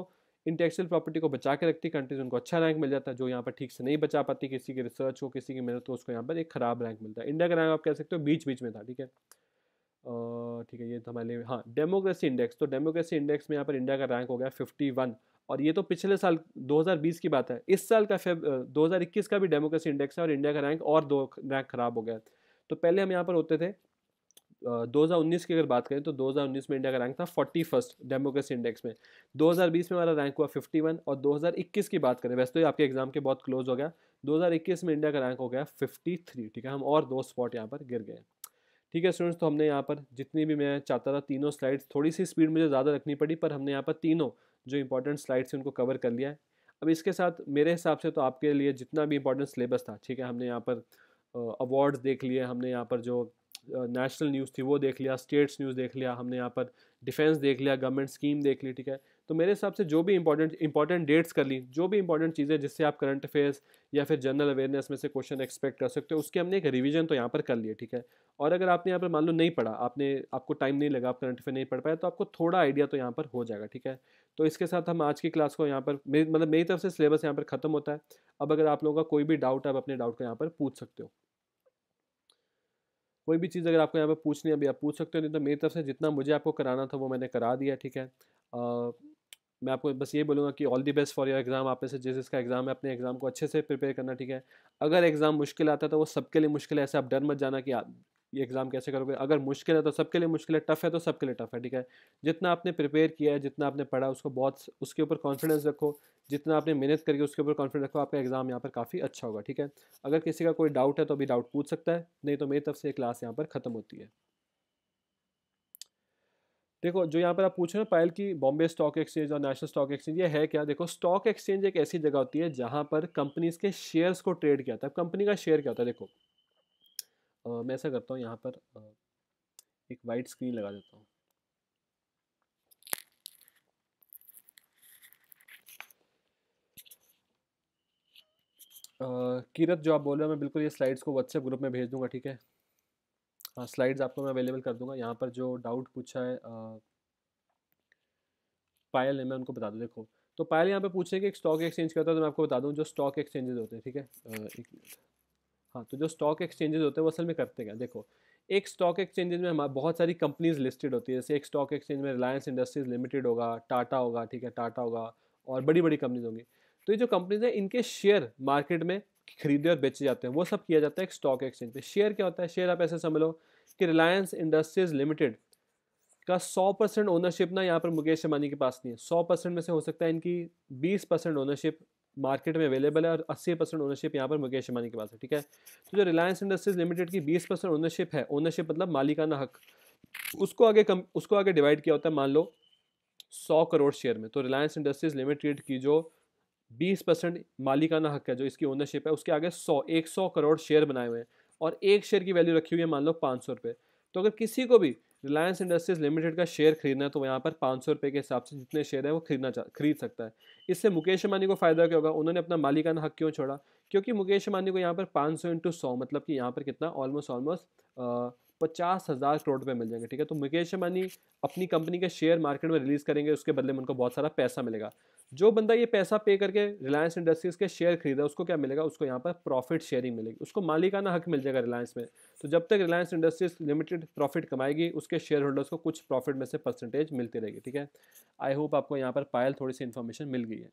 इंटेक्चुअल प्रॉपर्टी को बचा के रखती कंट्रीज उनको अच्छा रैंक मिल जाता है जो यहाँ पर ठीक से नहीं बचा पाती किसी की रिसर्च हो किसी की मेहनत हो उसको यहाँ पर एक खराब रैंक मिलता है इंडिया का रैंक आप कह सकते हो बीच बीच में था ठीक है ठीक है ये तो हमारे लिए हाँ डेमोक्रेसी इंडेक्स तो डेमोक्रेसी इंडेक्स में यहाँ पर इंडिया का रैंक हो गया फिफ्टी वन और ये तो पिछले साल 2020 की बात है इस साल का फेब 2021 का भी डेमोक्रेसी इंडेक्स है और इंडिया का रैंक और दो रैंक खराब हो गया तो पहले हम यहाँ पर होते थे 2019 की अगर बात करें तो 2019 में इंडिया का रैंक था फोर्टी फर्स्ट डेमोक्रेसी इंडेक्स में 2020 में हमारा रैंक हुआ 51 और 2021 की बात करें वैसे तो ये आपके एग्जाम के बहुत क्लोज हो गया 2021 में इंडिया का रैंक हो गया 53 ठीक है हम और दो स्पॉट यहाँ पर गिर गए ठीक है स्टूडेंट्स तो हमने यहाँ पर जितनी भी मैं चाहता था तीनों स्लाइड्स थोड़ी सी स्पीड मुझे ज़्यादा रखनी पड़ी पर हमने यहाँ पर तीनों जो इंपॉर्टेंट स्लाइड्स हैं उनको कवर कर लिया है अब इसके साथ मेरे हिसाब से तो आपके लिए जितना भी इंपॉर्टेंट सिलेबस था ठीक है हमने यहाँ पर अवार्ड्स देख लिए हमने यहाँ पर जो नेशनल न्यूज़ थी वो देख लिया स्टेट्स न्यूज़ देख लिया हमने यहाँ पर डिफेंस देख लिया गवर्नमेंट स्कीम देख ली ठीक है तो मेरे हिसाब से जो भी इंपॉर्टेंट इंपॉर्टेंट डेट्स कर ली जो भी इंपॉर्टेंट चीज़ें जिससे आप करंट अफेयर्स या फिर जनरल अवेयरनेस में से क्वेश्चन एक्सपेक्ट कर सकते हो उसके हमने एक रिवीजन तो यहाँ पर कर लिया ठीक है और अगर आपने यहाँ पर मान लो नहीं पढ़ा आपने आपको टाइम नहीं लगा आप करंट अफेयर नहीं पढ़ पाया तो आपको थोड़ा आइडिया तो यहाँ पर हो जाएगा ठीक है तो इसके साथ हम आज की क्लास को यहाँ पर मेरी मतलब मेरी तरफ से सिलेबस यहाँ पर ख़त्म होता है अब अगर आप लोगों का कोई भी डाउट है आप अपने डाउट को यहाँ पर पूछ सकते हो कोई भी चीज़ अगर आपको यहाँ पर पूछनी है अभी आप पूछ सकते हो नहीं तो मेरी तरफ से जितना मुझे आपको कराना था वो मैंने करा दिया ठीक है मैं आपको बस ये बोलूँगा कि all the best for your exam आप में से जिस जिसका एग्ज़ाम है अपने एग्ज़ाम को अच्छे से प्रिपेयर करना ठीक है अगर एग्ज़ाम मुश्किल आता है तो वो सबके लिए मुश्किल है ऐसे आप डर मत जाना कि आप ये एग्ज़ाम कैसे करोगे अगर मुश्किल है तो सबके लिए मुश्किल है टफ़ है तो सबके लिए टफ़ है ठीक है जितना आपने प्रिपेयर किया है जितना आपने पढ़ा उसको बहुत उसके ऊपर कॉन्फिडेंस रखो जितना आपने मेहनत करके उसके ऊपर कॉन्फिडेंस रखो आपका एग्ज़ाम यहाँ पर काफ़ी अच्छा होगा ठीक है अगर किसी का कोई डाउट है तो अभी डाउट पूछ सकता है नहीं तो मेरी तरफ से क्लास यहाँ पर ख़त्म होती है देखो जो यहाँ पर आप पूछ रहे हो पायल की बॉम्बे स्टॉक एक्सचेंज और नेशनल स्टॉक एक्सचेंज ये है क्या देखो स्टॉक एक्सचेंज एक ऐसी जगह होती है जहाँ पर कंपनीज के शेयर्स को ट्रेड किया था कंपनी का शेयर क्या होता है देखो आ, मैं ऐसा करता हूँ यहाँ पर आ, एक वाइट स्क्रीन लगा देता हूँ कीरत जो आप बोल रहे हो मैं बिल्कुल ये स्लाइड्स को व्हाट्सएप ग्रुप में भेज दूंगा ठीक है हाँ स्लाइड्स आपको मैं अवेलेबल कर दूंगा यहाँ पर जो डाउट पूछा है आ, पायल है मैं उनको बता दूँ देखो तो पायल यहाँ पे पूछे कि एक स्टॉक एक्सचेंज करता है तो मैं आपको बता दूँ जो स्टॉक एक्सचेंजेस होते हैं ठीक है एक मिनट हाँ तो जो स्टॉक एक्सचेंजेस होते हैं वो असल में करते क्या देखो एक स्टॉक एक्सचेंजेज में हमारे बहुत सारी कंपनीज लिस्टेड होती है जैसे एक स्टॉक एक्सचेंज में रिलायंस इंडस्ट्रीज लिमिटेड होगा टाटा होगा ठीक है टाटा होगा और बड़ी बड़ी कंपनीज होंगी तो ये जो कंपनीज है इनके शेयर मार्केट में खरीदे और बेचे जाते हैं वो सब किया जाता है एक स्टॉक एक्सचेंज पे शेयर क्या होता है शेयर आप ऐसे समझ लो कि रिलायंस इंडस्ट्रीज लिमिटेड का 100 परसेंट ओनरशिप ना यहाँ पर मुकेश अंबानी के पास नहीं है 100 परसेंट में से हो सकता है इनकी 20 परसेंट ओनरशिप मार्केट में अवेलेबल है और 80 परसेंट ओनरशिप यहाँ पर मुकेश अंबानी के पास है ठीक है तो जो रिलायंस इंडस्ट्रीज लिमिटेड की 20 परसेंट ओनरशिप है ओनरशिप मतलब मालिकाना हक उसको आगे कम उसको आगे डिवाइड किया होता है मान लो सौ करोड़ शेयर में तो रिलायंस इंडस्ट्रीज लिमिटेड की जो बीस परसेंट मालिकाना हक है जो इसकी ओनरशिप है उसके आगे सौ एक सौ करोड़ शेयर बनाए हुए हैं और एक शेयर की वैल्यू रखी हुई है मान लो पाँच सौ रुपये तो अगर किसी को भी रिलायंस इंडस्ट्रीज लिमिटेड का शेयर खरीदना है तो यहाँ पर पाँच सौ रुपये के हिसाब से जितने शेयर हैं वो खरीदना चाह खरीद सकता है इससे मुकेश अंबानी को फ़ायदा क्या होगा उन्होंने अपना मालिकाना हक क्यों छोड़ा क्योंकि मुकेश अंबानी को यहाँ पर पाँच सौ इंटू सौ मतलब कि यहाँ पर कितना ऑलमोस्ट ऑलमोस्ट पचास हज़ार करोड़ रुपये मिल जाएंगे ठीक है तो मुकेश अंबानी अपनी कंपनी के शेयर मार्केट में रिलीज़ करेंगे उसके बदले में उनको बहुत सारा पैसा मिलेगा जो बंदा ये पैसा पे करके रिलायंस इंडस्ट्रीज़ के शेयर खरीदा उसको क्या मिलेगा उसको यहाँ पर प्रॉफिट शेयरिंग मिलेगी उसको मालिकाना हक मिल जाएगा रिलायंस में तो जब तक रिलायंस इंडस्ट्रीज़ लिमिटेड प्रॉफिट कमाएगी उसके शेयर होल्डर्स को कुछ प्रॉफिट में से परसेंटेज मिलती रहेगी ठीक है आई होप आपको यहाँ पर पायल थोड़ी सी इन्फॉर्मेशन मिल गई है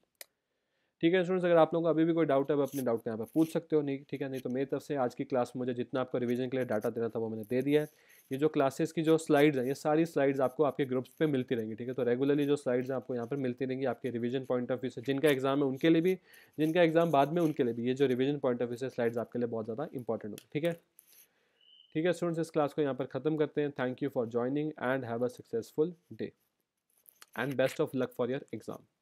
ठीक है स्टूडेंट्स अगर आप लोगों को अभी भी कोई डाउट है आप अपने डाउट यहाँ पर पूछ सकते हो नहीं ठीक है नहीं तो मेरी तरफ से आज की क्लास मुझे जितना आपको रिवीजन के लिए डाटा देना था वो मैंने दे दिया है ये जो क्लासेस की जो स्लाइड्स हैं ये सारी स्लाइड्स आपको आपके ग्रुप्स पे मिलती रहेंगी ठीक है तो रेगुलरली जो स्लाइड्स हैं आपको यहाँ पर मिलती रहेंगी आपके रिवीजन पॉइंट ऑफ व्यू से जिनका एग्जाम है उनके लिए भी जिनका एग्जाम बाद में उनके लिए भी ये जो रिवीजन पॉइंट ऑफ व्यू से स्लाइड्स आपके लिए बहुत ज़्यादा इंपॉर्टेंट होगी ठीक है ठीक है स्टूडेंट्स इस क्लास को यहाँ पर ख़त्म करते हैं thank you for joining and have a successful day and best of luck for your exam